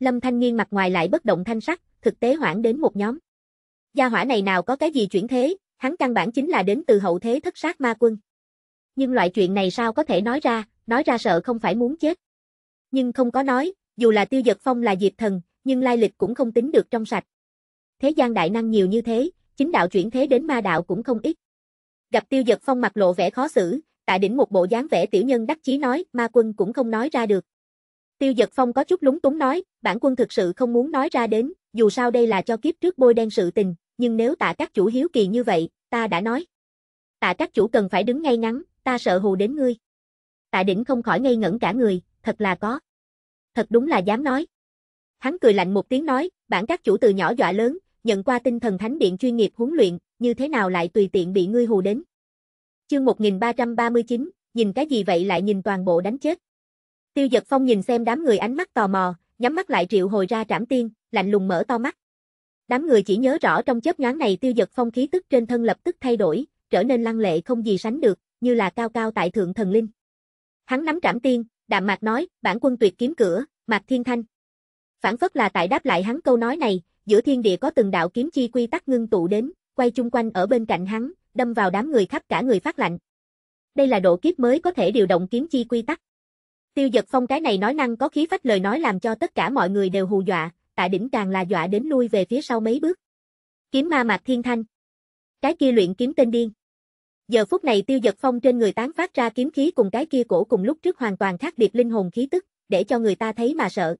Lâm Thanh Nghiên mặt ngoài lại bất động thanh sắc, thực tế hoảng đến một nhóm. Gia hỏa này nào có cái gì chuyển thế, hắn căn bản chính là đến từ hậu thế thất sát ma quân. Nhưng loại chuyện này sao có thể nói ra, nói ra sợ không phải muốn chết. Nhưng không có nói, dù là tiêu giật phong là diệp thần, nhưng lai lịch cũng không tính được trong sạch. Thế gian đại năng nhiều như thế, chính đạo chuyển thế đến ma đạo cũng không ít. Gặp tiêu giật phong mặt lộ vẻ khó xử, tại đỉnh một bộ dáng vẻ tiểu nhân đắc chí nói, ma quân cũng không nói ra được. Tiêu giật phong có chút lúng túng nói, bản quân thực sự không muốn nói ra đến, dù sao đây là cho kiếp trước bôi đen sự tình, nhưng nếu tạ các chủ hiếu kỳ như vậy, ta đã nói. Tạ các chủ cần phải đứng ngay ngắn, ta sợ hù đến ngươi. Tạ đỉnh không khỏi ngây ngẩn cả người, thật là có. Thật đúng là dám nói. Hắn cười lạnh một tiếng nói, bản các chủ từ nhỏ dọa lớn, nhận qua tinh thần thánh điện chuyên nghiệp huấn luyện, như thế nào lại tùy tiện bị ngươi hù đến. Chương 1339, nhìn cái gì vậy lại nhìn toàn bộ đánh chết. Tiêu giật phong nhìn xem đám người ánh mắt tò mò, nhắm mắt lại triệu hồi ra trảm tiên, lạnh lùng mở to mắt. Đám người chỉ nhớ rõ trong chớp nhoáng này tiêu giật phong khí tức trên thân lập tức thay đổi, trở nên lăng lệ không gì sánh được, như là cao cao tại thượng thần linh. Hắn nắm trảm tiên, đạm mạc nói, bản quân tuyệt kiếm cửa, mạc thiên thanh. Phản phất là tại đáp lại hắn câu nói này, giữa thiên địa có từng đạo kiếm chi quy tắc ngưng tụ đến, quay chung quanh ở bên cạnh hắn, đâm vào đám người khắp cả người phát lạnh. Đây là độ kiếp mới có thể điều động kiếm chi quy tắc. Tiêu giật phong cái này nói năng có khí phách lời nói làm cho tất cả mọi người đều hù dọa, tại đỉnh càng là dọa đến lui về phía sau mấy bước. Kiếm ma mạc thiên thanh. Cái kia luyện kiếm tên điên. Giờ phút này tiêu giật phong trên người tán phát ra kiếm khí cùng cái kia cổ cùng lúc trước hoàn toàn khác biệt linh hồn khí tức, để cho người ta thấy mà sợ.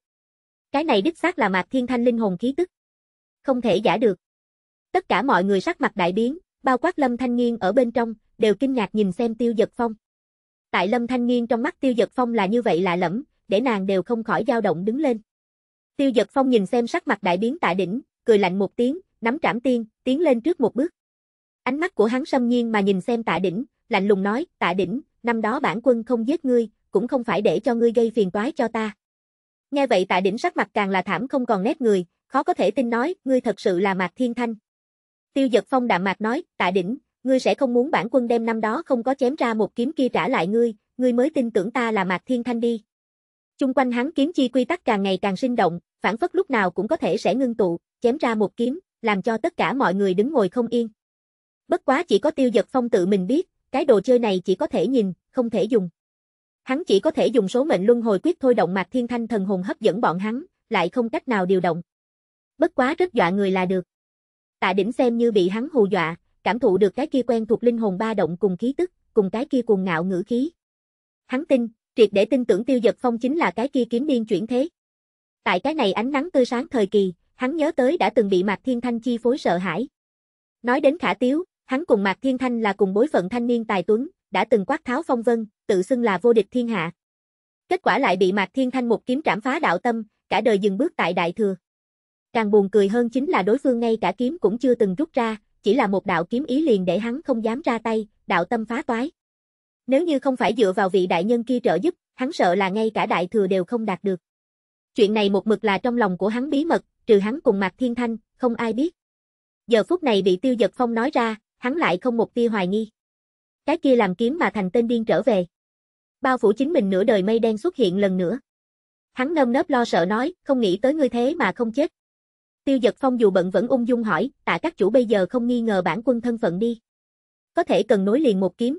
Cái này đích xác là mạc thiên thanh linh hồn khí tức. Không thể giả được. Tất cả mọi người sắc mặt đại biến, bao quát lâm thanh nghiên ở bên trong, đều kinh ngạc nhìn xem tiêu giật phong. Tại lâm thanh nghiên trong mắt tiêu giật phong là như vậy lạ lẫm, để nàng đều không khỏi dao động đứng lên. Tiêu giật phong nhìn xem sắc mặt đại biến tại đỉnh, cười lạnh một tiếng, nắm trảm tiên, tiến lên trước một bước. Ánh mắt của hắn xâm nhiên mà nhìn xem tại đỉnh, lạnh lùng nói, tạ đỉnh, năm đó bản quân không giết ngươi, cũng không phải để cho ngươi gây phiền toái cho ta. Nghe vậy tại đỉnh sắc mặt càng là thảm không còn nét người, khó có thể tin nói, ngươi thật sự là Mạc Thiên Thanh. Tiêu giật phong đạm mạc nói, tạ đỉnh, ngươi sẽ không muốn bản quân đem năm đó không có chém ra một kiếm kia trả lại ngươi, ngươi mới tin tưởng ta là Mạc Thiên Thanh đi. Chung quanh hắn kiếm chi quy tắc càng ngày càng sinh động, phản phất lúc nào cũng có thể sẽ ngưng tụ, chém ra một kiếm, làm cho tất cả mọi người đứng ngồi không yên. Bất quá chỉ có tiêu giật phong tự mình biết, cái đồ chơi này chỉ có thể nhìn, không thể dùng. Hắn chỉ có thể dùng số mệnh luân hồi quyết thôi động mạc thiên thanh thần hồn hấp dẫn bọn hắn, lại không cách nào điều động. Bất quá rất dọa người là được. Tạ đỉnh xem như bị hắn hù dọa, cảm thụ được cái kia quen thuộc linh hồn ba động cùng khí tức, cùng cái kia cuồng ngạo ngữ khí. Hắn tin, triệt để tin tưởng tiêu giật phong chính là cái kia kiếm điên chuyển thế. Tại cái này ánh nắng tươi sáng thời kỳ, hắn nhớ tới đã từng bị Mạc Thiên Thanh chi phối sợ hãi. Nói đến khả tiếu, hắn cùng Mạc Thiên Thanh là cùng bối phận thanh niên tài tuấn, đã từng quát tháo phong vân, tự xưng là vô địch thiên hạ. Kết quả lại bị Mạc Thiên Thanh một kiếm trảm phá đạo tâm, cả đời dừng bước tại đại thừa. Càng buồn cười hơn chính là đối phương ngay cả kiếm cũng chưa từng rút ra, chỉ là một đạo kiếm ý liền để hắn không dám ra tay, đạo tâm phá toái. Nếu như không phải dựa vào vị đại nhân kia trợ giúp, hắn sợ là ngay cả đại thừa đều không đạt được. Chuyện này một mực là trong lòng của hắn bí mật, trừ hắn cùng Mạc Thiên Thanh, không ai biết. Giờ phút này bị Tiêu Giật Phong nói ra, hắn lại không một tia hoài nghi. Cái kia làm kiếm mà thành tên điên trở về. Bao phủ chính mình nửa đời mây đen xuất hiện lần nữa. Hắn nâm nớp lo sợ nói, không nghĩ tới ngươi thế mà không chết. Tiêu Giật Phong dù bận vẫn ung dung hỏi, tạ các chủ bây giờ không nghi ngờ bản quân thân phận đi. Có thể cần nối liền một kiếm,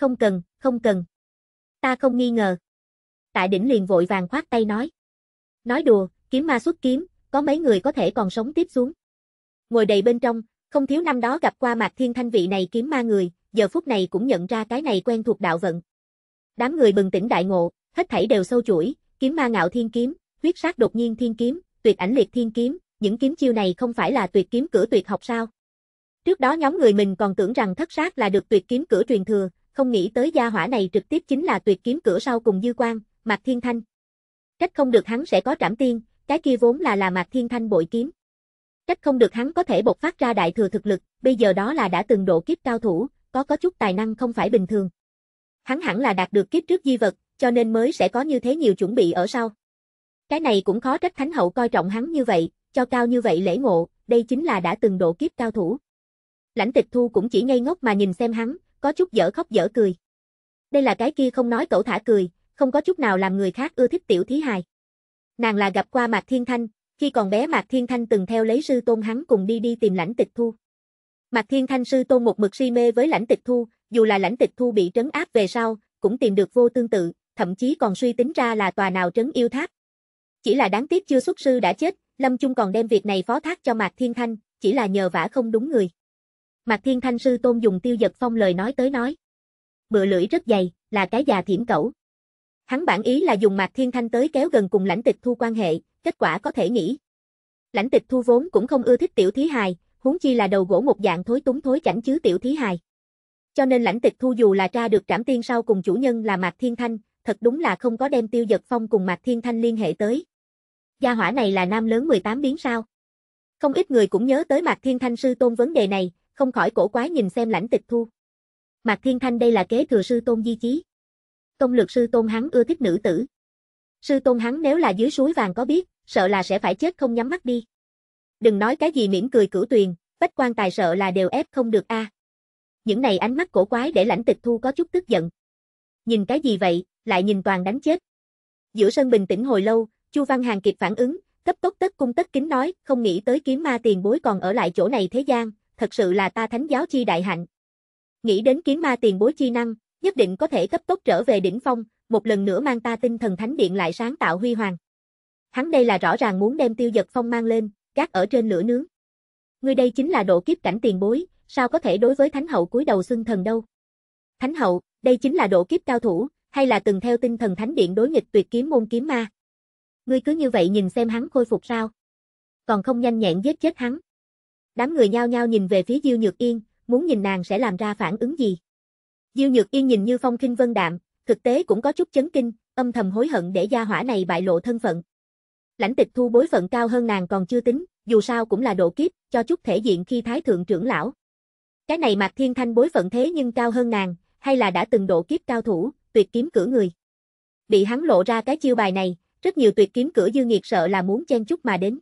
không cần, không cần. Ta không nghi ngờ. tại đỉnh liền vội vàng khoát tay nói. Nói đùa, kiếm ma xuất kiếm, có mấy người có thể còn sống tiếp xuống. Ngồi đầy bên trong, không thiếu năm đó gặp qua Mạc Thiên Thanh vị này kiếm ma người, giờ phút này cũng nhận ra cái này quen thuộc đạo vận. Đám người bừng tỉnh đại ngộ, hết thảy đều sâu chuỗi, kiếm ma ngạo thiên kiếm, huyết sát đột nhiên thiên kiếm, tuyệt ảnh liệt thiên kiếm, những kiếm chiêu này không phải là tuyệt kiếm cửa tuyệt học sao? Trước đó nhóm người mình còn tưởng rằng thất sát là được tuyệt kiếm cửa truyền thừa, không nghĩ tới gia hỏa này trực tiếp chính là tuyệt kiếm cửa sau cùng dư quan, Mạc Thiên Thanh. Trách không được hắn sẽ có trảm tiên, cái kia vốn là là Mạc Thiên Thanh bội kiếm. Trách không được hắn có thể bộc phát ra đại thừa thực lực, bây giờ đó là đã từng độ kiếp cao thủ, có có chút tài năng không phải bình thường. Hắn hẳn là đạt được kiếp trước di vật, cho nên mới sẽ có như thế nhiều chuẩn bị ở sau. Cái này cũng khó trách Thánh Hậu coi trọng hắn như vậy, cho cao như vậy lễ ngộ, đây chính là đã từng độ kiếp cao thủ. Lãnh tịch thu cũng chỉ ngây ngốc mà nhìn xem hắn, có chút dở khóc dở cười. Đây là cái kia không nói cậu thả cười, không có chút nào làm người khác ưa thích tiểu thí hài. Nàng là gặp qua Mạc Thiên Thanh, khi còn bé Mạc Thiên Thanh từng theo lấy sư tôn hắn cùng đi đi tìm lãnh tịch thu. Mạc Thiên Thanh sư tôn một mực si mê với lãnh tịch thu, dù là lãnh tịch thu bị trấn áp về sau, cũng tìm được vô tương tự, thậm chí còn suy tính ra là tòa nào trấn yêu tháp. Chỉ là đáng tiếc chưa xuất sư đã chết, Lâm Chung còn đem việc này phó thác cho Mạc Thiên Thanh, chỉ là nhờ vả không đúng người. Mạc Thiên Thanh sư tôn dùng tiêu giật phong lời nói tới nói. Bựa lưỡi rất dày, là cái già thiểm cẩu. Hắn bản ý là dùng Mạc Thiên Thanh tới kéo gần cùng lãnh tịch thu quan hệ, kết quả có thể nghĩ. Lãnh tịch thu vốn cũng không ưa thích tiểu thí hài, huống chi là đầu gỗ một dạng thối túng thối chảnh chứ tiểu thí hài. Cho nên lãnh tịch thu dù là tra được trảm tiên sau cùng chủ nhân là Mạc Thiên Thanh, thật đúng là không có đem tiêu giật phong cùng Mạc Thiên Thanh liên hệ tới. Gia hỏa này là nam lớn 18 biến sao. Không ít người cũng nhớ tới Mạc Thiên Thanh sư tôn vấn đề này, không khỏi cổ quái nhìn xem lãnh tịch thu. Mạc Thiên Thanh đây là kế thừa sư tôn di chí. Công lực sư tôn hắn ưa thích nữ tử. Sư tôn hắn nếu là dưới suối vàng có biết, sợ là sẽ phải chết không nhắm mắt đi. Đừng nói cái gì mỉm cười cửu tuyền, bách quan tài sợ là đều ép không được a. À. Những này ánh mắt cổ quái để lãnh tịch thu có chút tức giận. Nhìn cái gì vậy, lại nhìn toàn đánh chết. Giữa sân bình tĩnh hồi lâu, Chu Văn Hàng kịp phản ứng, cấp tốc tất cung tất kính nói, không nghĩ tới kiếm ma tiền bối còn ở lại chỗ này thế gian, thật sự là ta thánh giáo chi đại hạnh. Nghĩ đến kiếm ma tiền bối chi năng, nhất định có thể cấp tốc trở về đỉnh phong, một lần nữa mang ta tinh thần thánh điện lại sáng tạo huy hoàng. Hắn đây là rõ ràng muốn đem tiêu giật phong mang lên, gác ở trên lửa nướng. Ngươi đây chính là độ kiếp cảnh tiền bối, sao có thể đối với thánh hậu cúi đầu xưng thần đâu. Thánh hậu, đây chính là độ kiếp cao thủ, hay là từng theo tinh thần thánh điện đối nghịch tuyệt kiếm môn kiếm ma. Ngươi cứ như vậy nhìn xem hắn khôi phục sao. Còn không nhanh nhẹn giết chết hắn. Đám người nhao nhao nhìn về phía Diêu Nhược Yên, muốn nhìn nàng sẽ làm ra phản ứng gì. Diêu Nhược Yên nhìn như phong kinh vân đạm, thực tế cũng có chút chấn kinh, âm thầm hối hận để gia hỏa này bại lộ thân phận. Lãnh tịch thu bối phận cao hơn nàng còn chưa tính, dù sao cũng là độ kiếp, cho chút thể diện khi thái thượng trưởng lão. Cái này Mặc Thiên Thanh bối phận thế nhưng cao hơn nàng, hay là đã từng độ kiếp cao thủ, tuyệt kiếm cửa người. Bị hắn lộ ra cái chiêu bài này, rất nhiều tuyệt kiếm cửa dư nghiệt sợ là muốn chen chút mà đến.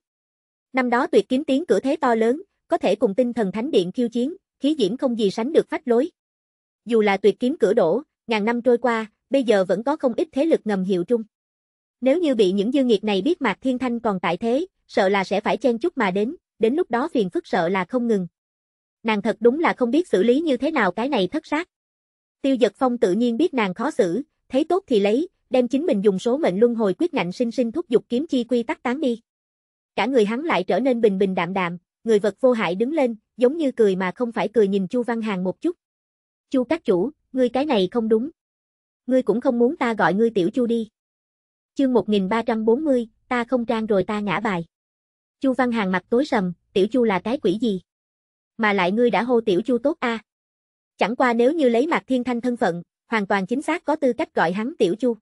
Năm đó tuyệt kiếm tiến cửa thế to lớn, có thể cùng tinh thần thánh điện khiêu chiến, khí diễm không gì sánh được phách lối. Dù là tuyệt kiếm cửa đổ, ngàn năm trôi qua, bây giờ vẫn có không ít thế lực ngầm hiệu trung. Nếu như bị những dương nghiệt này biết Mạc Thiên Thanh còn tại thế, sợ là sẽ phải chen chút mà đến, đến lúc đó phiền phức sợ là không ngừng. Nàng thật đúng là không biết xử lý như thế nào cái này thất sát. Tiêu giật phong tự nhiên biết nàng khó xử, thấy tốt thì lấy, đem chính mình dùng số mệnh luân hồi quyết ngạnh sinh sinh thúc dục kiếm chi quy tắc tán đi. Cả người hắn lại trở nên bình bình đạm đạm, người vật vô hại đứng lên, giống như cười mà không phải cười nhìn Chu Văn Hàng một chút. Chu các chủ, ngươi cái này không đúng. Ngươi cũng không muốn ta gọi ngươi tiểu Chu đi. Chương 1340, ta không trang rồi ta ngã bài. Chu Văn Hàng mặt tối sầm, tiểu Chu là cái quỷ gì? Mà lại ngươi đã hô tiểu Chu tốt a. À? Chẳng qua nếu như lấy Mạc Thiên Thanh thân phận, hoàn toàn chính xác có tư cách gọi hắn tiểu Chu.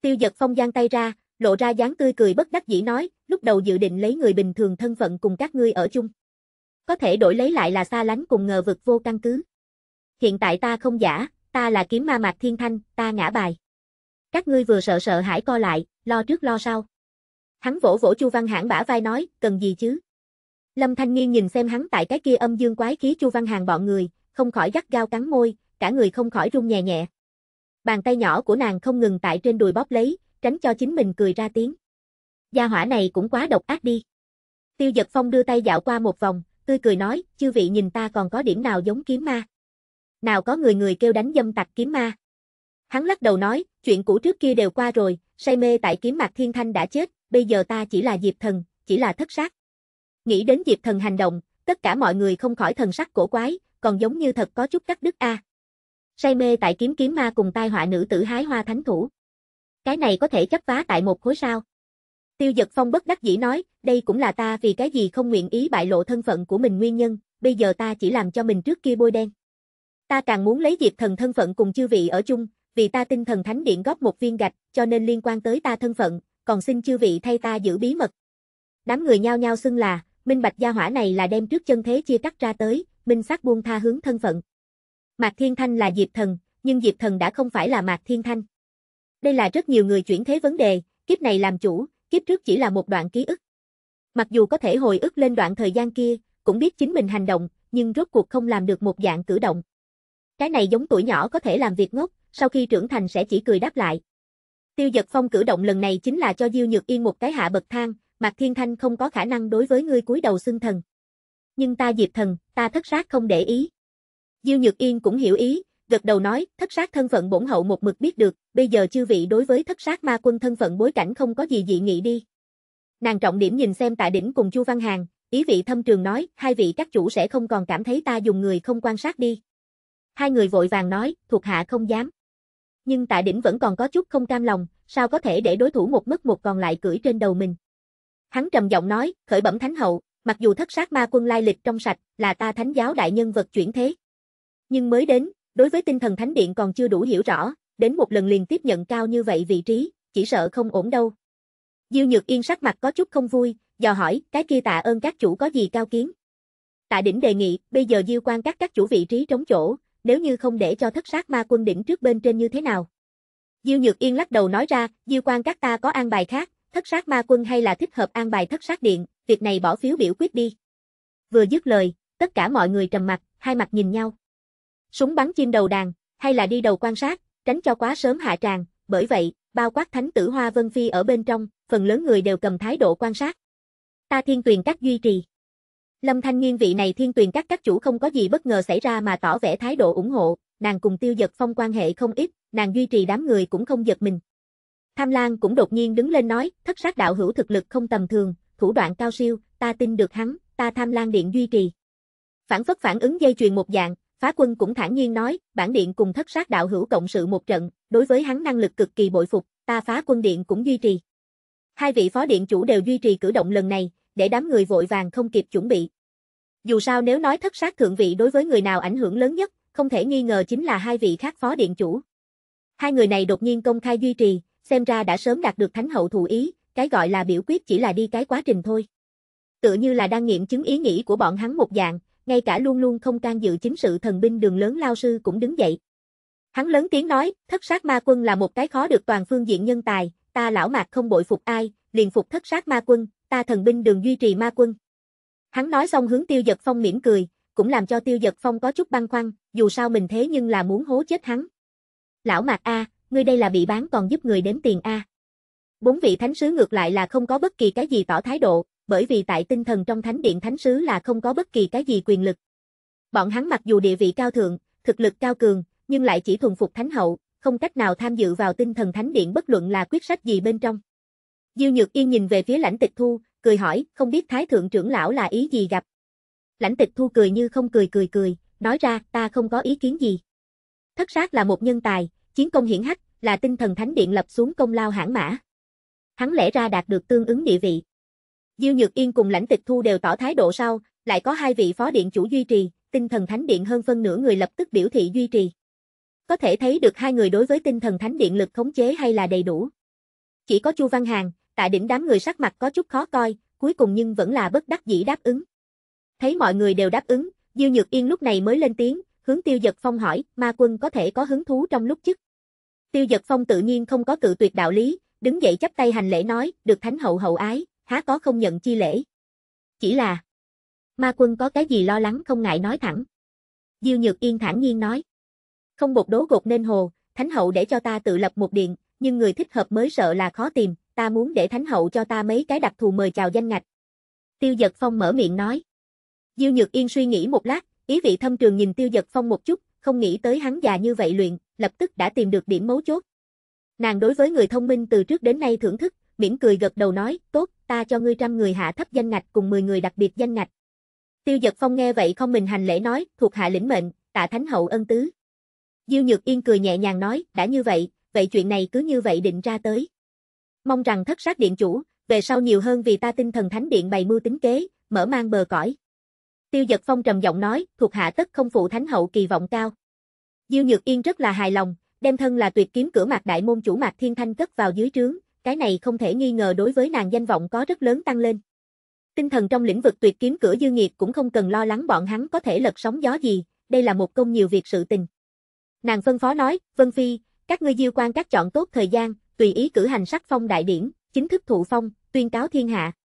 Tiêu Dật Phong giang tay ra, lộ ra dáng tươi cười bất đắc dĩ nói, lúc đầu dự định lấy người bình thường thân phận cùng các ngươi ở chung. Có thể đổi lấy lại là xa lánh cùng ngờ vực vô căn cứ. Hiện tại ta không giả, ta là kiếm ma mạc thiên thanh, ta ngã bài. Các ngươi vừa sợ sợ hãi co lại, lo trước lo sau. Hắn vỗ vỗ Chu Văn Hãn bả vai nói, cần gì chứ? Lâm Thanh Nghiên nhìn xem hắn tại cái kia âm dương quái khí Chu Văn Hàng bọn người, không khỏi gắt gao cắn môi, cả người không khỏi run nhẹ nhẹ. Bàn tay nhỏ của nàng không ngừng tại trên đùi bóp lấy, tránh cho chính mình cười ra tiếng. Gia hỏa này cũng quá độc ác đi. Tiêu giật phong đưa tay dạo qua một vòng, tươi cười nói, chư vị nhìn ta còn có điểm nào giống kiếm ma. Nào có người người kêu đánh dâm tặc kiếm ma. Hắn lắc đầu nói, chuyện cũ trước kia đều qua rồi, say mê tại kiếm mạc thiên thanh đã chết, bây giờ ta chỉ là diệp thần, chỉ là thất sát. Nghĩ đến diệp thần hành động, tất cả mọi người không khỏi thần sắc cổ quái, còn giống như thật có chút cắt đứt a. Say mê tại kiếm kiếm ma cùng tai họa nữ tử hái hoa thánh thủ. Cái này có thể chấp vá tại một khối sao. Tiêu giật phong bất đắc dĩ nói, đây cũng là ta vì cái gì không nguyện ý bại lộ thân phận của mình nguyên nhân, bây giờ ta chỉ làm cho mình trước kia bôi đen. Ta càng muốn lấy diệp thần thân phận cùng chư vị ở chung, vì ta tinh thần thánh điện góp một viên gạch, cho nên liên quan tới ta thân phận, còn xin chư vị thay ta giữ bí mật. Đám người nhao nhao xưng là, minh bạch gia hỏa này là đem trước chân thế chia cắt ra tới, minh sát buông tha hướng thân phận. Mạc Thiên Thanh là Diệp Thần, nhưng Diệp Thần đã không phải là Mạc Thiên Thanh. Đây là rất nhiều người chuyển thế vấn đề, kiếp này làm chủ, kiếp trước chỉ là một đoạn ký ức. Mặc dù có thể hồi ức lên đoạn thời gian kia, cũng biết chính mình hành động, nhưng rốt cuộc không làm được một dạng cử động. Cái này giống tuổi nhỏ có thể làm việc ngốc, sau khi trưởng thành sẽ chỉ cười đáp lại. Tiêu giật phong cử động lần này chính là cho Diêu Nhược Yên một cái hạ bậc thang, Mạc Thiên Thanh không có khả năng đối với ngươi cúi đầu xưng thần. Nhưng ta diệp thần, ta thất sát không để ý. Diêu Nhược Yên cũng hiểu ý, gật đầu nói, thất sát thân phận bổn hậu một mực biết được, bây giờ chư vị đối với thất sát ma quân thân phận bối cảnh không có gì dị nghị đi. Nàng trọng điểm nhìn xem tại đỉnh cùng Chu Văn Hàng, ý vị thâm trường nói, hai vị các chủ sẽ không còn cảm thấy ta dùng người không quan sát đi. Hai người vội vàng nói, thuộc hạ không dám. Nhưng tại đỉnh vẫn còn có chút không cam lòng, sao có thể để đối thủ một mất một còn lại cưỡi trên đầu mình. Hắn trầm giọng nói, khởi bẩm thánh hậu, mặc dù thất sát ma quân lai lịch trong sạch, là ta thánh giáo đại nhân vật chuyển thế. Nhưng mới đến, Đối với tinh thần thánh điện còn chưa đủ hiểu rõ, đến một lần liền tiếp nhận cao như vậy vị trí, chỉ sợ không ổn đâu. Diêu Nhược Yên sắc mặt có chút không vui, dò hỏi, cái kia tạ ơn các chủ có gì cao kiến? Tạ đỉnh đề nghị, bây giờ diêu quan các các chủ vị trí trống chỗ, nếu như không để cho thất sát ma quân đỉnh trước bên trên như thế nào? Diêu Nhược Yên lắc đầu nói ra, diêu quan các ta có an bài khác, thất sát ma quân hay là thích hợp an bài thất sát điện, việc này bỏ phiếu biểu quyết đi. Vừa dứt lời, tất cả mọi người trầm mặt, hai mặt nhìn nhau súng bắn chim đầu đàn, hay là đi đầu quan sát, tránh cho quá sớm hạ tràng, bởi vậy, bao quát thánh tử Hoa Vân Phi ở bên trong, phần lớn người đều cầm thái độ quan sát. Ta thiên tuyền các duy trì. Lâm Thanh Nghiên vị này thiên tuyền các các chủ không có gì bất ngờ xảy ra mà tỏ vẻ thái độ ủng hộ, nàng cùng tiêu giật phong quan hệ không ít, nàng duy trì đám người cũng không giật mình. Tham Lan cũng đột nhiên đứng lên nói, thất sát đạo hữu thực lực không tầm thường, thủ đoạn cao siêu, ta tin được hắn, ta Tham Lan điện duy trì. Phản phất phản ứng dây chuyền một dạng, Phá quân cũng thản nhiên nói, bản điện cùng thất sát đạo hữu cộng sự một trận, đối với hắn năng lực cực kỳ bội phục, ta phá quân điện cũng duy trì. Hai vị phó điện chủ đều duy trì cử động lần này, để đám người vội vàng không kịp chuẩn bị. Dù sao nếu nói thất sát thượng vị đối với người nào ảnh hưởng lớn nhất, không thể nghi ngờ chính là hai vị khác phó điện chủ. Hai người này đột nhiên công khai duy trì, xem ra đã sớm đạt được thánh hậu thụ ý, cái gọi là biểu quyết chỉ là đi cái quá trình thôi. Tựa như là đang nghiệm chứng ý nghĩ của bọn hắn một dạng, ngay cả luôn luôn không can dự chính sự thần binh đường lớn lao sư cũng đứng dậy. Hắn lớn tiếng nói, thất sát ma quân là một cái khó được toàn phương diện nhân tài, ta lão mạc không bội phục ai, liền phục thất sát ma quân, ta thần binh đường duy trì ma quân. Hắn nói xong hướng tiêu giật phong mỉm cười, cũng làm cho tiêu giật phong có chút băn khoăn, dù sao mình thế nhưng là muốn hố chết hắn. Lão mạc A, ngươi đây là bị bán còn giúp người đếm tiền A. Bốn vị thánh sứ ngược lại là không có bất kỳ cái gì tỏ thái độ, bởi vì tại tinh thần trong thánh điện thánh sứ là không có bất kỳ cái gì quyền lực. Bọn hắn mặc dù địa vị cao thượng, thực lực cao cường, nhưng lại chỉ thuần phục thánh hậu, không cách nào tham dự vào tinh thần thánh điện bất luận là quyết sách gì bên trong. Diêu Nhược Yên nhìn về phía lãnh tịch thu, cười hỏi, không biết Thái Thượng trưởng lão là ý gì gặp. Lãnh tịch thu cười như không cười cười cười, nói ra ta không có ý kiến gì. Thất sát là một nhân tài, chiến công hiển hách, là tinh thần thánh điện lập xuống công lao hãng mã. Hắn lẽ ra đạt được tương ứng địa vị. Diêu Nhược Yên cùng lãnh tịch thu đều tỏ thái độ sau, lại có hai vị phó điện chủ duy trì, tinh thần thánh điện hơn phân nửa người lập tức biểu thị duy trì. Có thể thấy được hai người đối với tinh thần thánh điện lực khống chế hay là đầy đủ. Chỉ có Chu Văn Hàng, tại đỉnh đám người sắc mặt có chút khó coi, cuối cùng nhưng vẫn là bất đắc dĩ đáp ứng. Thấy mọi người đều đáp ứng, Diêu Nhược Yên lúc này mới lên tiếng, hướng Tiêu Dật Phong hỏi, ma quân có thể có hứng thú trong lúc chức. Tiêu Dật Phong tự nhiên không có cự tuyệt đạo lý, đứng dậy chắp tay hành lễ nói, được thánh hậu hậu ái, há có không nhận chi lễ. Chỉ là, ma quân có cái gì lo lắng không ngại nói thẳng. Diêu Nhược Yên thản nhiên nói, không bột đố gột nên hồ, thánh hậu để cho ta tự lập một điện, nhưng người thích hợp mới sợ là khó tìm, ta muốn để thánh hậu cho ta mấy cái đặc thù mời chào danh ngạch. Tiêu Dật Phong mở miệng nói. Diêu Nhược Yên suy nghĩ một lát, ý vị thâm trường nhìn Tiêu Dật Phong một chút, không nghĩ tới hắn già như vậy luyện, lập tức đã tìm được điểm mấu chốt. Nàng đối với người thông minh từ trước đến nay thưởng thức, mỉm cười gật đầu nói, tốt, ta cho ngươi trăm người hạ thấp danh ngạch cùng 10 người đặc biệt danh ngạch. Tiêu Dật Phong nghe vậy không mình hành lễ nói, thuộc hạ lĩnh mệnh, tạ thánh hậu ân tứ. Diêu Nhược Yên cười nhẹ nhàng nói, đã như vậy, vậy chuyện này cứ như vậy định ra tới. Mong rằng thất sát điện chủ, về sau nhiều hơn vì ta tinh thần thánh điện bày mưu tính kế, mở mang bờ cõi. Tiêu Dật Phong trầm giọng nói, thuộc hạ tất không phụ thánh hậu kỳ vọng cao. Diêu Nhược Yên rất là hài lòng, đem thân là tuyệt kiếm cửa mạc đại môn chủ mạc thiên thanh cất vào dưới trướng, cái này không thể nghi ngờ đối với nàng danh vọng có rất lớn tăng lên. Tinh thần trong lĩnh vực tuyệt kiếm cửa dư nghiệt cũng không cần lo lắng bọn hắn có thể lật sóng gió gì, đây là một công nhiều việc sự tình. Nàng phân phó nói, Vân Phi, các ngươi diêu quan các chọn tốt thời gian, tùy ý cử hành sắc phong đại điển, chính thức thụ phong, tuyên cáo thiên hạ.